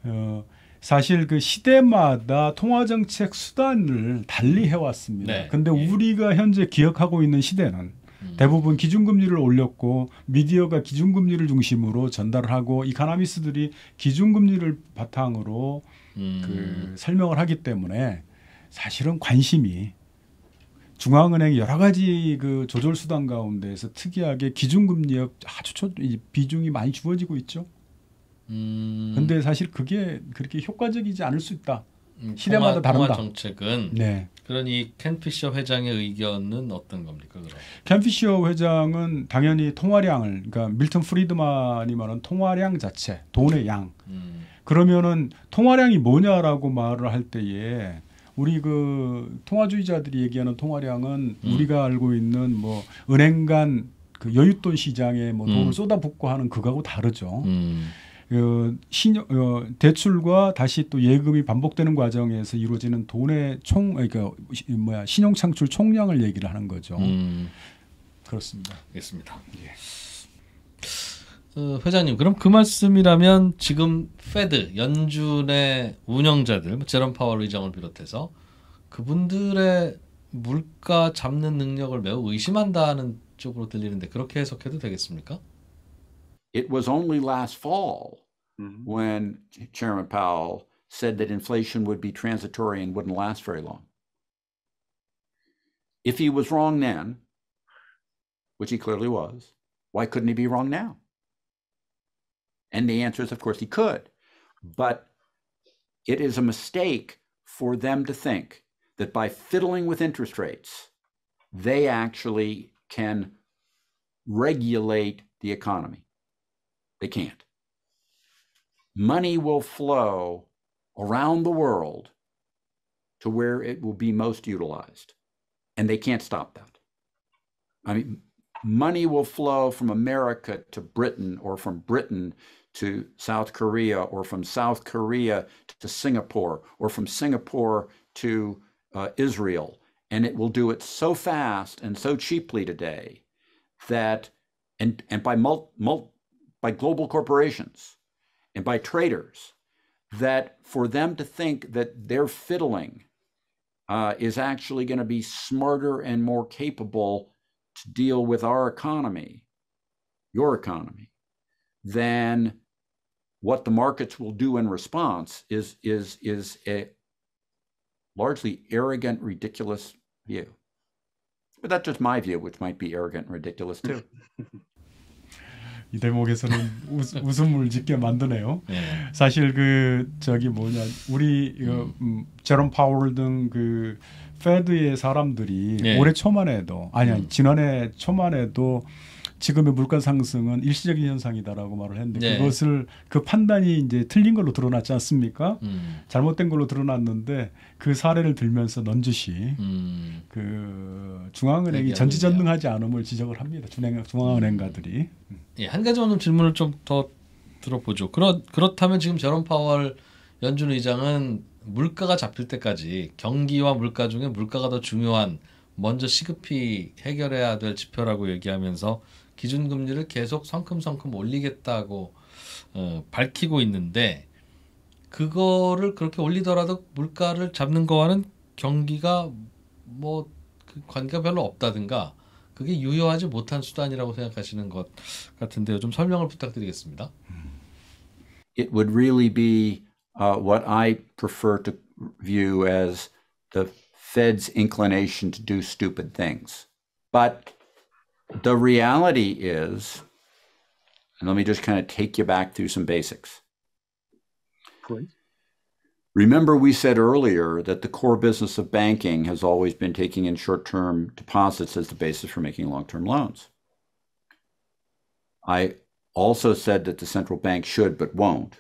어, 사실 그 시대마다 통화 정책 수단을 달리 해왔습니다. 네. 근데 예. 우리가 현재 기억하고 있는 시대는 음. 대부분 기준금리를 올렸고 미디어가 기준금리를 중심으로 전달을 하고 이카나미스들이 기준금리를 바탕으로 음. 그 설명을 하기 때문에 사실은 관심이 중앙은행 여러 가지 그 조절 수단 가운데에서 특이하게 기준금리에 아주 초, 비중이 많이 주어지고 있죠. 음. 근데 사실 그게 그렇게 효과적이지 않을 수 있다. 음, 시대마다 다른다. 통화 정책은 네. 그러니 캔피셔 회장의 의견은 어떤 겁니까? 그럼? 캔피셔 회장은 당연히 통화량을 그러니까 밀턴 프리드만이 말한 통화량 자체, 돈의 양. 음. 그러면은 통화량이 뭐냐라고 말을 할 때에 우리 그 통화주의자들이 얘기하는 통화량은 음. 우리가 알고 있는 뭐 은행 간그 여윳돈 시장에 뭐 돈을 음. 쏟아붓고 하는 그거하고 다르죠. 음. 어, 신여, 어, 대출과 다시 또 예금이 반복되는 과정에서 이루어지는 돈의 총 그러니까 뭐야 신용 창출 총량을 얘기를 하는 거죠. 음. 그렇습니다. 알습니다 예. 어, 회장님 그럼 그 말씀이라면 지금 페드 연준의 운영자들 뭐 제롬 파월 의장을 비롯해서 그분들의 물가 잡는 능력을 매우 의심한다는 쪽으로 들리는데 그렇게 해석해도 되겠습니까? It was only last fall mm-hmm. when Chairman Powell said that inflation would be transitory and wouldn't last very long. If he was wrong then, which he clearly was, why couldn't he be wrong now? And the answer is, of course, he could. But it is a mistake for them to think that by fiddling with interest rates, they actually can regulate the economy. They can't. Money will flow around the world to where it will be most utilized. And they can't stop that. I mean, money will flow from America to Britain or from Britain to South Korea or from South Korea to Singapore or from Singapore to uh, Israel. And it will do it so fast and so cheaply today that, and, and by mul- mul- by global corporations and by traders that for them to think that their fiddling uh, is actually going to be smarter and more capable to deal with our economy, your economy, than what the markets will do in response is is is a largely arrogant, ridiculous view. But that's just my view, which might be arrogant and ridiculous too. 이 대목에서는 웃음을 짓게 만드네요. 네. 사실 그 저기 뭐냐 우리 음. 음 제롬 파월 등그 페드의 사람들이 네. 올해 초만 에도 아니 아니 음. 지난해 초만 에도 지금의 물가 상승은 일시적인 현상이다라고 말을 했는데 네. 그것을 그 판단이 이제 틀린 걸로 드러났지 않습니까? 음. 잘못된 걸로 드러났는데 그 사례를 들면서 넌지시 음. 그 중앙은행이 전지전능하지 않음을 지적을 합니다. 중앙 중앙은행가들이. 음. 예, 한 가지 오늘 질문을 좀 더 들어보죠. 그렇 그렇다면 지금 저런 파월 연준 의장은 물가가 잡힐 때까지 경기와 물가 중에 물가가 더 중요한 먼저 시급히 해결해야 될 지표라고 얘기하면서 기준금리를 계속 성큼성큼 올리겠다고 어, 밝히고 있는데 그거를 그렇게 올리더라도 물가를 잡는 거와는 경기가 뭐그 관계가 별로 없다든가 그게 유효하지 못한 수단이라고 생각하시는 것 같은데요. 좀 설명을 부탁드리겠습니다. It would really be uh, what I prefer to view as the Fed's inclination to do stupid things. But the reality is, and let me just kind of take you back through some basics. Please. Remember, we said earlier that the core business of banking has always been taking in short term deposits as the basis for making long term loans. I also said that the central bank should but won't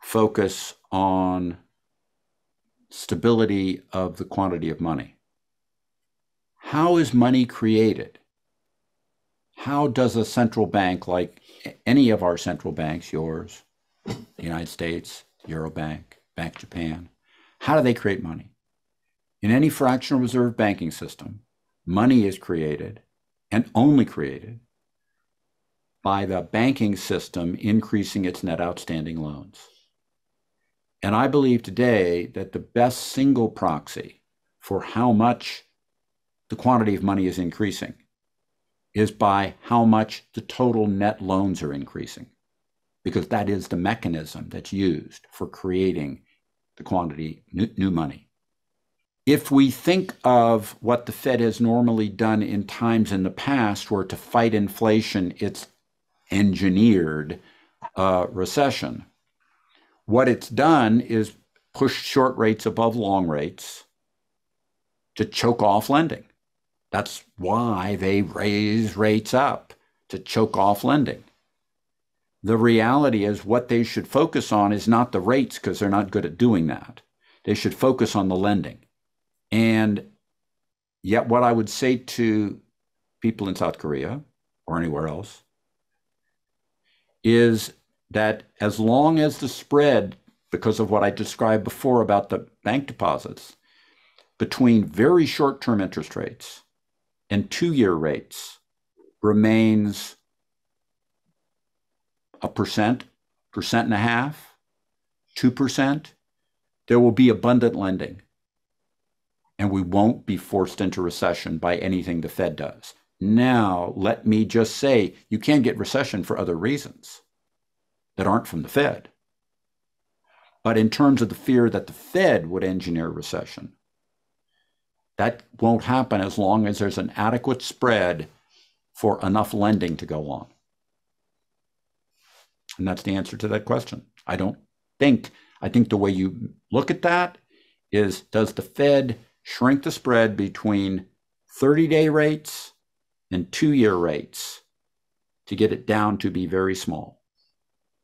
focus on stability of the quantity of money. How is money created? how does a central bank like any of our central banks, yours, the United States, Eurobank, Bank Japan, how do they create money? In any fractional reserve banking system, money is created and only created by the banking system increasing its net outstanding loans. And I believe today that the best single proxy for how much the quantity of money is increasing is by how much the total net loans are increasing, because that is the mechanism that's used for creating the quantity new money. If we think of what the Fed has normally done in times in the past where to fight inflation, it's engineered a uh, recession. What it's done is push short rates above long rates to choke off lending. That's why they raise rates up to choke off lending. The reality is, what they should focus on is not the rates because they're not good at doing that. They should focus on the lending. And yet, what I would say to people in South Korea or anywhere else is that as long as the spread, because of what I described before about the bank deposits, between very short term interest rates and two year rates remains a percent, percent and a half, 2%, there will be abundant lending. And we won't be forced into recession by anything the Fed does. Now, let me just say you can get recession for other reasons that aren't from the Fed. But in terms of the fear that the Fed would engineer recession, that won't happen as long as there's an adequate spread for enough lending to go on. And that's the answer to that question. I don't think, I think the way you look at that is does the Fed shrink the spread between 30 day rates and two year rates to get it down to be very small,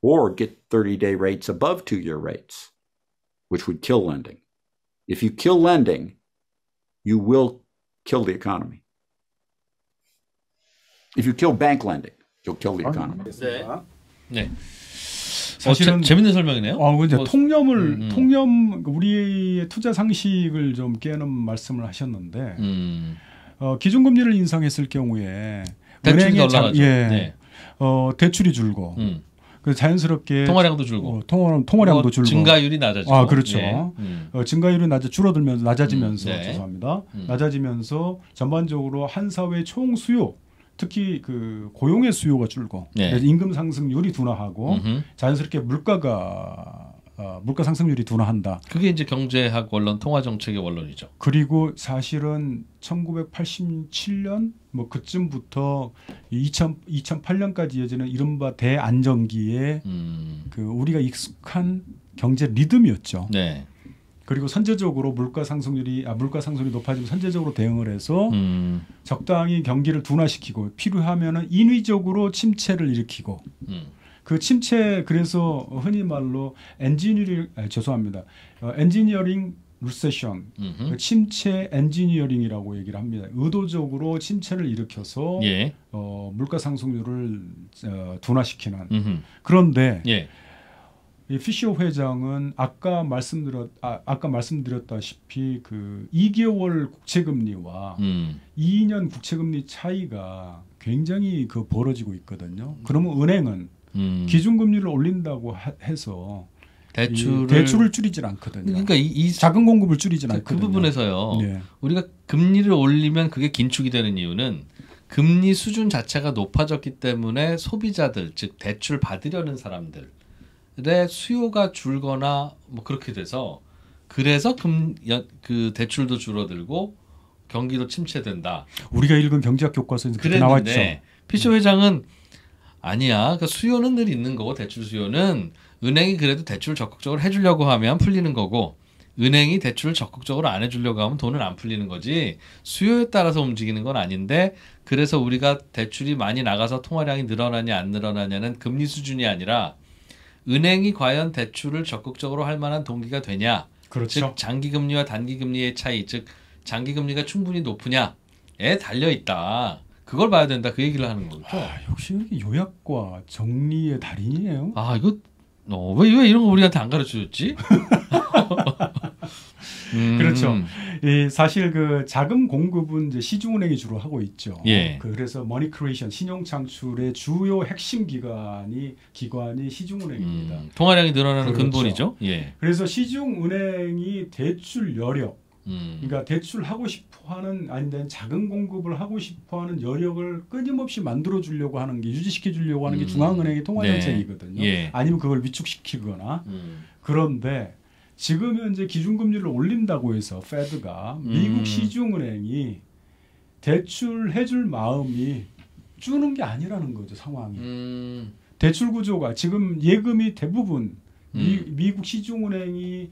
or get 30 day rates above two year rates, which would kill lending. If you kill lending, you will kill the economy. If you kill bank lending, you'll kill the 아, economy. 네. 네. 네. 어, 사실은 어, 재, 밌는 설명이네요. 아, 근데 뭐, 통념을 음, 음. 통념 그러니까 우리의 투자 상식을 좀 깨는 말씀을 하셨는데 음. 어, 기준금리를 인상했을 경우에 은행의 자, 예, 네. 어, 대출이 줄고 음. 그 자연스럽게 통화량도 줄고 어, 통화량 통화량도 뭐 줄고 증가율이 낮아지고 아 그렇죠. 예. 음. 어, 증가율이 낮아 줄어들면서 낮아지면서 음. 네. 죄송합니다. 음. 낮아지면서 전반적으로 한 사회 총 수요 특히 그 고용의 수요가 줄고 네. 임금 상승률이 둔화하고 음흠. 자연스럽게 물가가 어, 물가 상승률이 둔화한다. 그게 이제 경제학 원론, 통화 정책의 원론이죠. 그리고 사실은 1987년 뭐 그쯤부터 2000, 2008년까지 이어지는 이른바 대안정기에 음. 그 우리가 익숙한 경제 리듬이었죠. 네. 그리고 선제적으로 물가 상승률이 아 물가 상승률이 높아지면 선제적으로 대응을 해서 음. 적당히 경기를 둔화시키고 필요하면은 인위적으로 침체를 일으키고 음. 그 침체 그래서 흔히 말로 엔지니어링 아, 죄송합니다. 어, 엔지니어링 루세션, 그 침체 엔지니어링이라고 얘기를 합니다. 의도적으로 침체를 일으켜서 예. 어, 물가 상승률을 어, 둔화시키는. 음흠. 그런데 예. 이 피셔 회장은 아까 말씀드렸 아, 아까 말씀드렸다시피 그 2개월 국채 금리와 음. 2년 국채 금리 차이가 굉장히 그 벌어지고 있거든요. 그러면 은행은 음. 기준금리를 올린다고 해서 대출을 대출을 줄이질 않거든요. 그러니까 이, 이 자금 공급을 줄이질 그, 않거든요. 그 부분에서요. 네. 우리가 금리를 올리면 그게 긴축이 되는 이유는 금리 수준 자체가 높아졌기 때문에 소비자들 즉 대출 받으려는 사람들의 수요가 줄거나 뭐 그렇게 돼서 그래서 금 그 대출도 줄어들고 경기도 침체된다. 우리가 읽은 경제학 교과서에 그렇게 나왔죠. 피처 회장은 음. 아니야. 그 수요는 늘 있는 거고 대출 수요는 은행이 그래도 대출 을 적극적으로 해주려고 하면 풀리는 거고 은행이 대출을 적극적으로 안 해주려고 하면 돈은 안 풀리는 거지 수요에 따라서 움직이는 건 아닌데 그래서 우리가 대출이 많이 나가서 통화량이 늘어나냐 안 늘어나냐는 금리 수준이 아니라 은행이 과연 대출을 적극적으로 할 만한 동기가 되냐 그렇죠. 즉 장기 금리와 단기 금리의 차이 즉 장기 금리가 충분히 높으냐에 달려 있다. 그걸 봐야 된다 그 얘기를 하는 거죠. 아, 역시 요약과 정리의 달인이에요. 아 이거 왜왜 어, 왜 이런 거 우리한테 안 가르쳐줬지? 음. 그렇죠. 이 사실 그 자금 공급은 이제 시중은행이 주로 하고 있죠. 예. 그 그래서 머니 크리에이션 신용 창출의 주요 핵심 기관이 기관이 시중은행입니다. 음. 통화량이 늘어나는 그렇죠. 근본이죠. 예. 그래서 시중은행이 대출 여력 음. 그러니까 대출하고 싶어하는 아니면 작은 공급을 하고 싶어하는 여력을 끊임없이 만들어 주려고 하는 게 유지시켜 주려고 하는 게 음. 중앙은행의 통화 정책이거든요. 네. 예. 아니면 그걸 위축시키거나 음. 그런데 지금 현재 기준금리를 올린다고 해서 페드가 음. 미국 시중은행이 대출해 줄 마음이 주는 게 아니라는 거죠 상황이. 대출 구조가 지금 예금이 대부분 미, 미국 시중은행이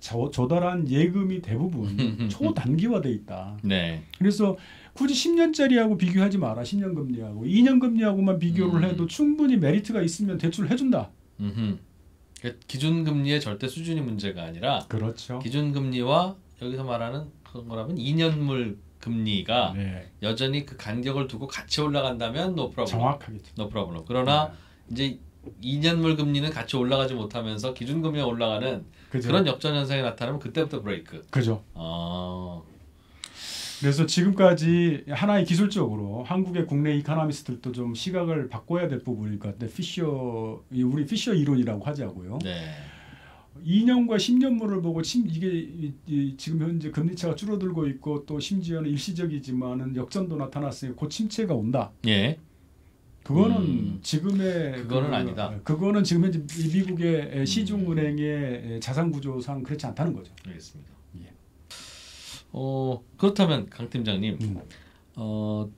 저, 저달한 예금이 대부분 초단기화돼 있다. 네. 그래서 굳이 10년짜리하고 비교하지 마라. 10년 금리하고 2년 금리하고만 비교를 음. 해도 충분히 메리트가 있으면 대출을 해준다. 음. 그 기준 금리의 절대 수준이 문제가 아니라 그렇죠. 기준 금리와 여기서 말하는 그런 거라면 2년물 금리가 네. 여전히 그 간격을 두고 같이 올라간다면 노프라블럼. 정확하겠죠. 노프라블 그러나 네. 이제 2년물 금리는 같이 올라가지 못하면서 기준 금리가 올라가는 그죠. 그런 역전 현상이 나타나면 그때부터 브레이크. 그죠. 아. 그래서 지금까지 하나의 기술적으로 한국의 국내 이카노미스트들도 좀 시각을 바꿔야 될 부분일 것같아데 피셔 우리 피셔 이론이라고 하자고요. 네. 2년과 10년물을 보고 심, 이게 이, 지금 현재 금리차가 줄어들고 있고 또 심지어는 일시적이지만은 역전도 나타났으니 곧 침체가 온다. 예. 그거는 음. 지금의 그거는 그, 아니다. 그거는 지금 현재 미국의 시중은행의 자산 구조상 그렇지 않다는 거죠. 알겠습니다. 예. 어 그렇다면 강 팀장님, 음. 어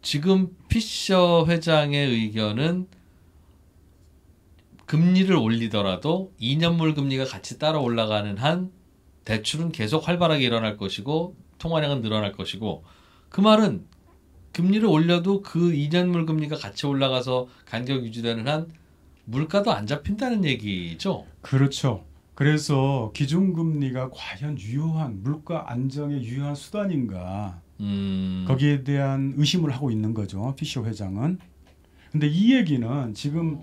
지금 피셔 회장의 의견은 금리를 올리더라도 2년물 금리가 같이 따라 올라가는 한 대출은 계속 활발하게 일어날 것이고 통화량은 늘어날 것이고 그 말은 금리를 올려도 그 2년물 금리가 같이 올라가서 간격 유지되는 한 물가도 안 잡힌다는 얘기죠. 그렇죠. 그래서 기준금리가 과연 유효한 물가 안정의 유효한 수단인가 음. 거기에 대한 의심을 하고 있는 거죠 피셔 회장은. 근데 이 얘기는 지금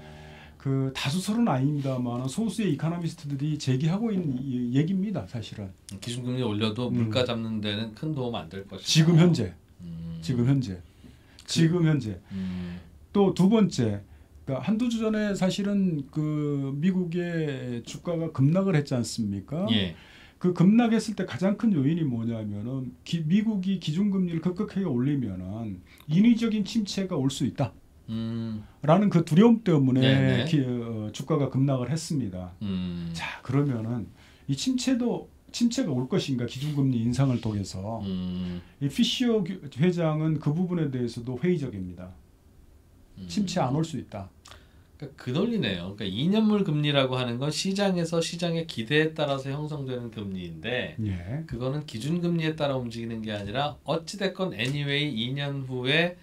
그 다수설은 아닙니다만 소수의 이카노미스트들이 제기하고 있는 얘기입니다 사실은. 기준금리 올려도 물가 음. 잡는 데는 큰 도움 안 될 것이다. 지금 현재. 음. 지금 현재. 그 지금 현재. 음. 또두 번째. 그니까 한두 주 전에 사실은 그 미국의 주가가 급락을 했지 않습니까? 예. 그 급락했을 때 가장 큰 요인이 뭐냐면은 기, 미국이 기준금리를 급격하게 올리면은 인위적인 침체가 올 수 있다. 음. 라는 그 두려움 때문에 네, 네. 기, 어, 주가가 급락을 했습니다. 음. 자, 그러면은 이 침체도 침체가 올 것인가 기준금리 인상을 통해서 음. 이 피시오 회장은 그 부분에 대해서도 회의적입니다. 음. 침체 안 올 수 있다. 그러니까 논리네요. 그러니까 2년물 금리라고 하는 건 시장에서 시장의 기대에 따라서 형성되는 금리인데 예. 그거는 기준금리에 따라 움직이는 게 아니라 어찌됐건 anyway 2년 후에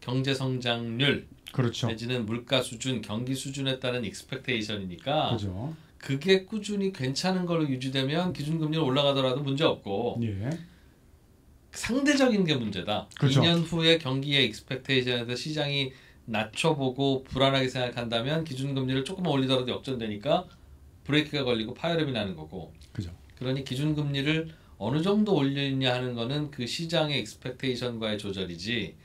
경제 성장률 그렇죠. 내지는 물가 수준, 경기 수준에 따른 익스펙테이션이니까 그죠. 그게 꾸준히 괜찮은 걸로 유지되면 기준금리는 올라가더라도 문제 없고 예. 상대적인 게 문제다. 그렇죠. 2년 후에 경기의 익스펙테이션에서 시장이 낮춰보고 불안하게 생각한다면 기준금리를 조금만 올리더라도 역전되니까 브레이크가 걸리고 파열음이 나는 거고. 그죠. 그러니 기준금리를 어느 정도 올리느냐 하는 거는 그 시장의 익스펙테이션과의 조절이지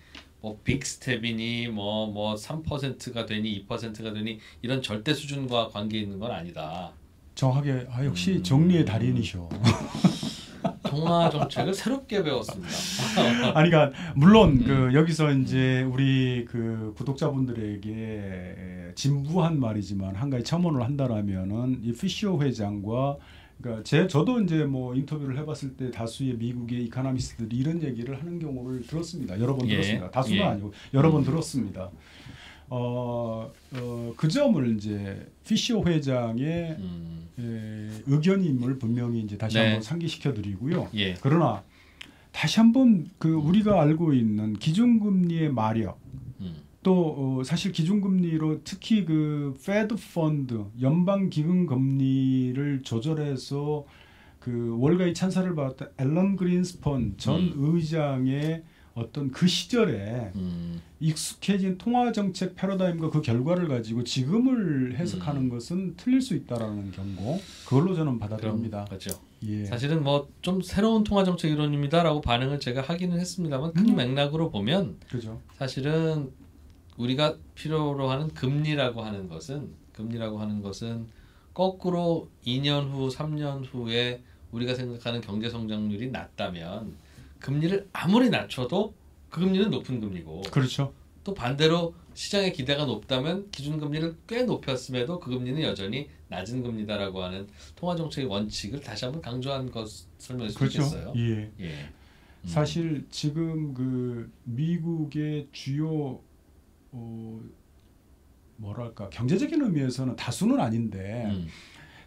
뭐 빅스텝이니 뭐 뭐 3%가 되니 2%가 되니 이런 절대 수준과 관계 있는 건 아니다. 정확하게 아 역시 음. 정리의 달인이셔. 동화 정책을 새롭게 배웠습니다. 아니 그러니까 물론 그 음. 그 여기서 이제 우리 그 구독자분들에게 진부한 말이지만 한 가지 첨언을 한다라면은 이 피셔 회장과 그러니까 제 저도 이제 뭐 인터뷰를 해봤을 때 다수의 미국의 이카나미스트들이 이런 얘기를 하는 경우를 들었습니다. 여러 번 예. 들었습니다. 다수가 예. 아니고 여러 음. 들었습니다. 어, 어, 그 점을 이제 피셔 회장의 음. 예, 의견임을 분명히 이제 다시 네. 한번 상기시켜 드리고요. 예. 그러나 다시 한번 그 우리가 알고 있는 기준금리의 마력 또 어, 사실 기준금리로 특히 그 페드 펀드 연방 기금 금리를 조절해서 그 월가의 찬사를 받았던 앨런 그린스펀 전 음. 의장의 어떤 그 시절에 음. 익숙해진 통화 정책 패러다임과 그 결과를 가지고 지금을 해석하는 음. 것은 틀릴 수 있다라는 경고 그걸로 저는 받아들입니다. 그렇죠. 예. 사실은 뭐 좀 새로운 통화 정책 이론입니다라고 반응을 제가 하기는 했습니다만 큰 음. 맥락으로 보면 그죠. 사실은 우리가 필요로 하는 금리라고 하는 것은 금리라고 하는 것은 거꾸로 2년 후, 3년 후에 우리가 생각하는 경제 성장률이 낮다면 금리를 아무리 낮춰도 그 금리는 높은 금리고 그렇죠. 또 반대로 시장의 기대가 높다면 기준금리를 꽤 높였음에도 그 금리는 여전히 낮은 금리다라고 하는 통화정책의 원칙을 다시 한번 강조한 것 설명할 수 그렇죠. 있겠어요. 예. 예. 음. 사실 지금 그 미국의 주요 어, 뭐랄까 경제적인 의미에서는 다수는 아닌데 음.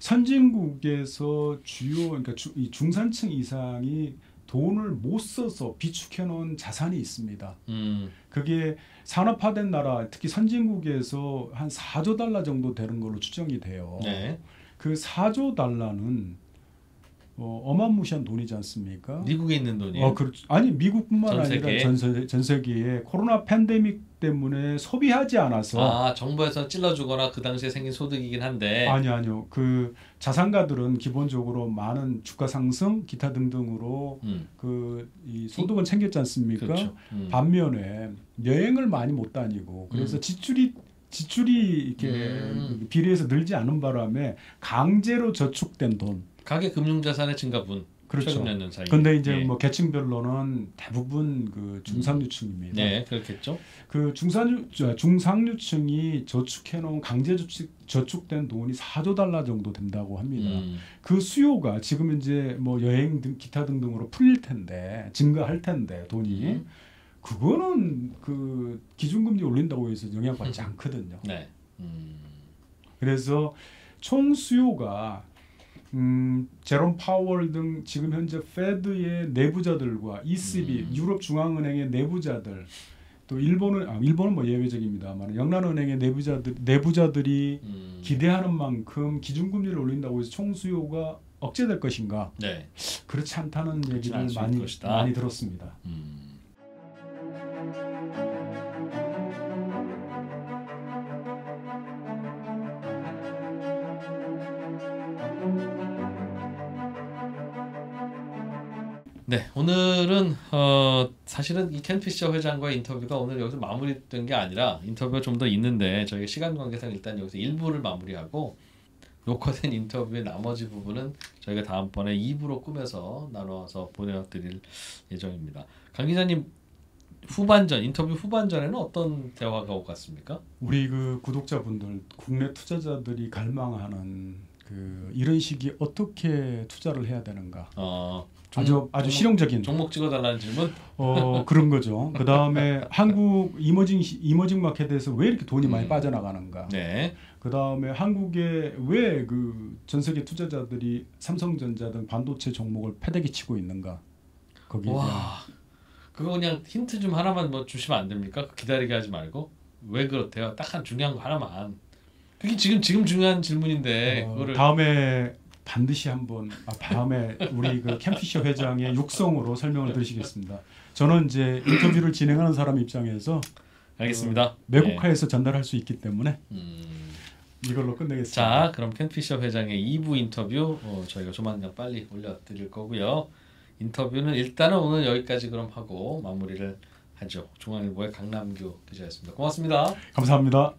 선진국에서 주요 그러니까 주, 이 중산층 이상이 돈을 못 써서 비축해 놓은 자산이 있습니다. 음. 그게 산업화된 나라 특히 선진국에서 한 4조 달러 정도 되는 걸로 추정이 돼요. 네. 그 4조 달러는 어, 어마무시한 돈이지 않습니까? 미국에 있는 돈이 어, 그렇, 아니 미국뿐만 전 아니라 전, 전 세계에 코로나 팬데믹 때문에 소비하지 않아서 아 정부에서 찔러주거나 그 당시에 생긴 소득이긴 한데 아니 아니요 그 자산가들은 기본적으로 많은 주가 상승 기타 등등으로 음. 그이 소득은 챙겼지 않습니까? 그렇죠. 음. 반면에 여행을 많이 못 다니고 그래서 음. 지출이 지출이 이렇게 음. 비례해서 늘지 않은 바람에 강제로 저축된 돈 가계 금융자산의 증가분 그렇죠. 근데 이제 네. 뭐 계층별로는 대부분 그 중상류층입니다. 음. 네, 그렇겠죠. 그 중산류 중상류층이 저축해 놓은 강제 저축 저축된 돈이 4조 달러 정도 된다고 합니다. 음. 그 수요가 지금 이제 뭐 여행 등 기타 등등으로 풀릴 텐데 증가할 텐데 돈이 음. 그거는 그 기준금리 올린다고 해서 영향받지 음. 않거든요. 네. 음. 그래서 총 수요가 음, 제롬 파월 등 지금 현재 페드의 내부자들과 ECB 음. 유럽 중앙은행의 내부자들 또 일본은 아, 일본은 뭐 예외적입니다만 영란은행의 내부자들 내부자들이 음. 기대하는 만큼 기준금리를 올린다고 해서 총수요가 억제될 것인가? 네. 그렇지 않다는 그렇지 얘기를 많이 것이다. 많이 들었습니다. 음. 네, 오늘은 어, 사실은 이 켄피셔 회장과의 인터뷰가 오늘 여기서 마무리된 게 아니라 인터뷰가 좀 더 있는데 저희 시간 관계상 일단 여기서 일부를 마무리하고 녹화된 인터뷰의 나머지 부분은 저희가 다음번에 2부로 꾸며서 나눠서 보내드릴 예정입니다. 강 기자님 후반전 인터뷰 후반전에는 어떤 대화가 오갔습니까? 우리 그 구독자분들 국내 투자자들이 갈망하는 그 이런 식이 어떻게 투자를 해야 되는가? 어. 종, 아주 음, 아주 종목, 음. 실용적인 종목 찍어달라는 질문. 어 그런 거죠. 그 다음에 한국 이머징 이머징 마켓에서 왜 이렇게 돈이 음. 많이 빠져나가는가. 네. 그 다음에 한국에 왜 그 전 세계 투자자들이 삼성전자 등 반도체 종목을 패대기 치고 있는가. 거기에 와, 그거 그냥 힌트 좀 하나만 뭐 주시면 안 됩니까? 기다리게 하지 말고 왜 그렇대요? 딱 한 중요한 거 하나만. 그게 지금 지금 중요한 질문인데 어, 그거를 다음에 반드시 한번 아, 다음에 우리 그 캠피셔 회장의 육성으로 설명을 드리겠습니다. 저는 이제 인터뷰를 진행하는 사람 입장에서 알겠습니다. 어, 매국화에서 네. 전달할 수 있기 때문에 음... 이걸로 끝내겠습니다. 자, 그럼 캠피셔 회장의 2부 인터뷰 어, 저희가 조만간 빨리 올려드릴 거고요. 인터뷰는 일단은 오늘 여기까지 그럼 하고 마무리를 하죠. 중앙일보의 강남규 기자였습니다. 고맙습니다. 감사합니다.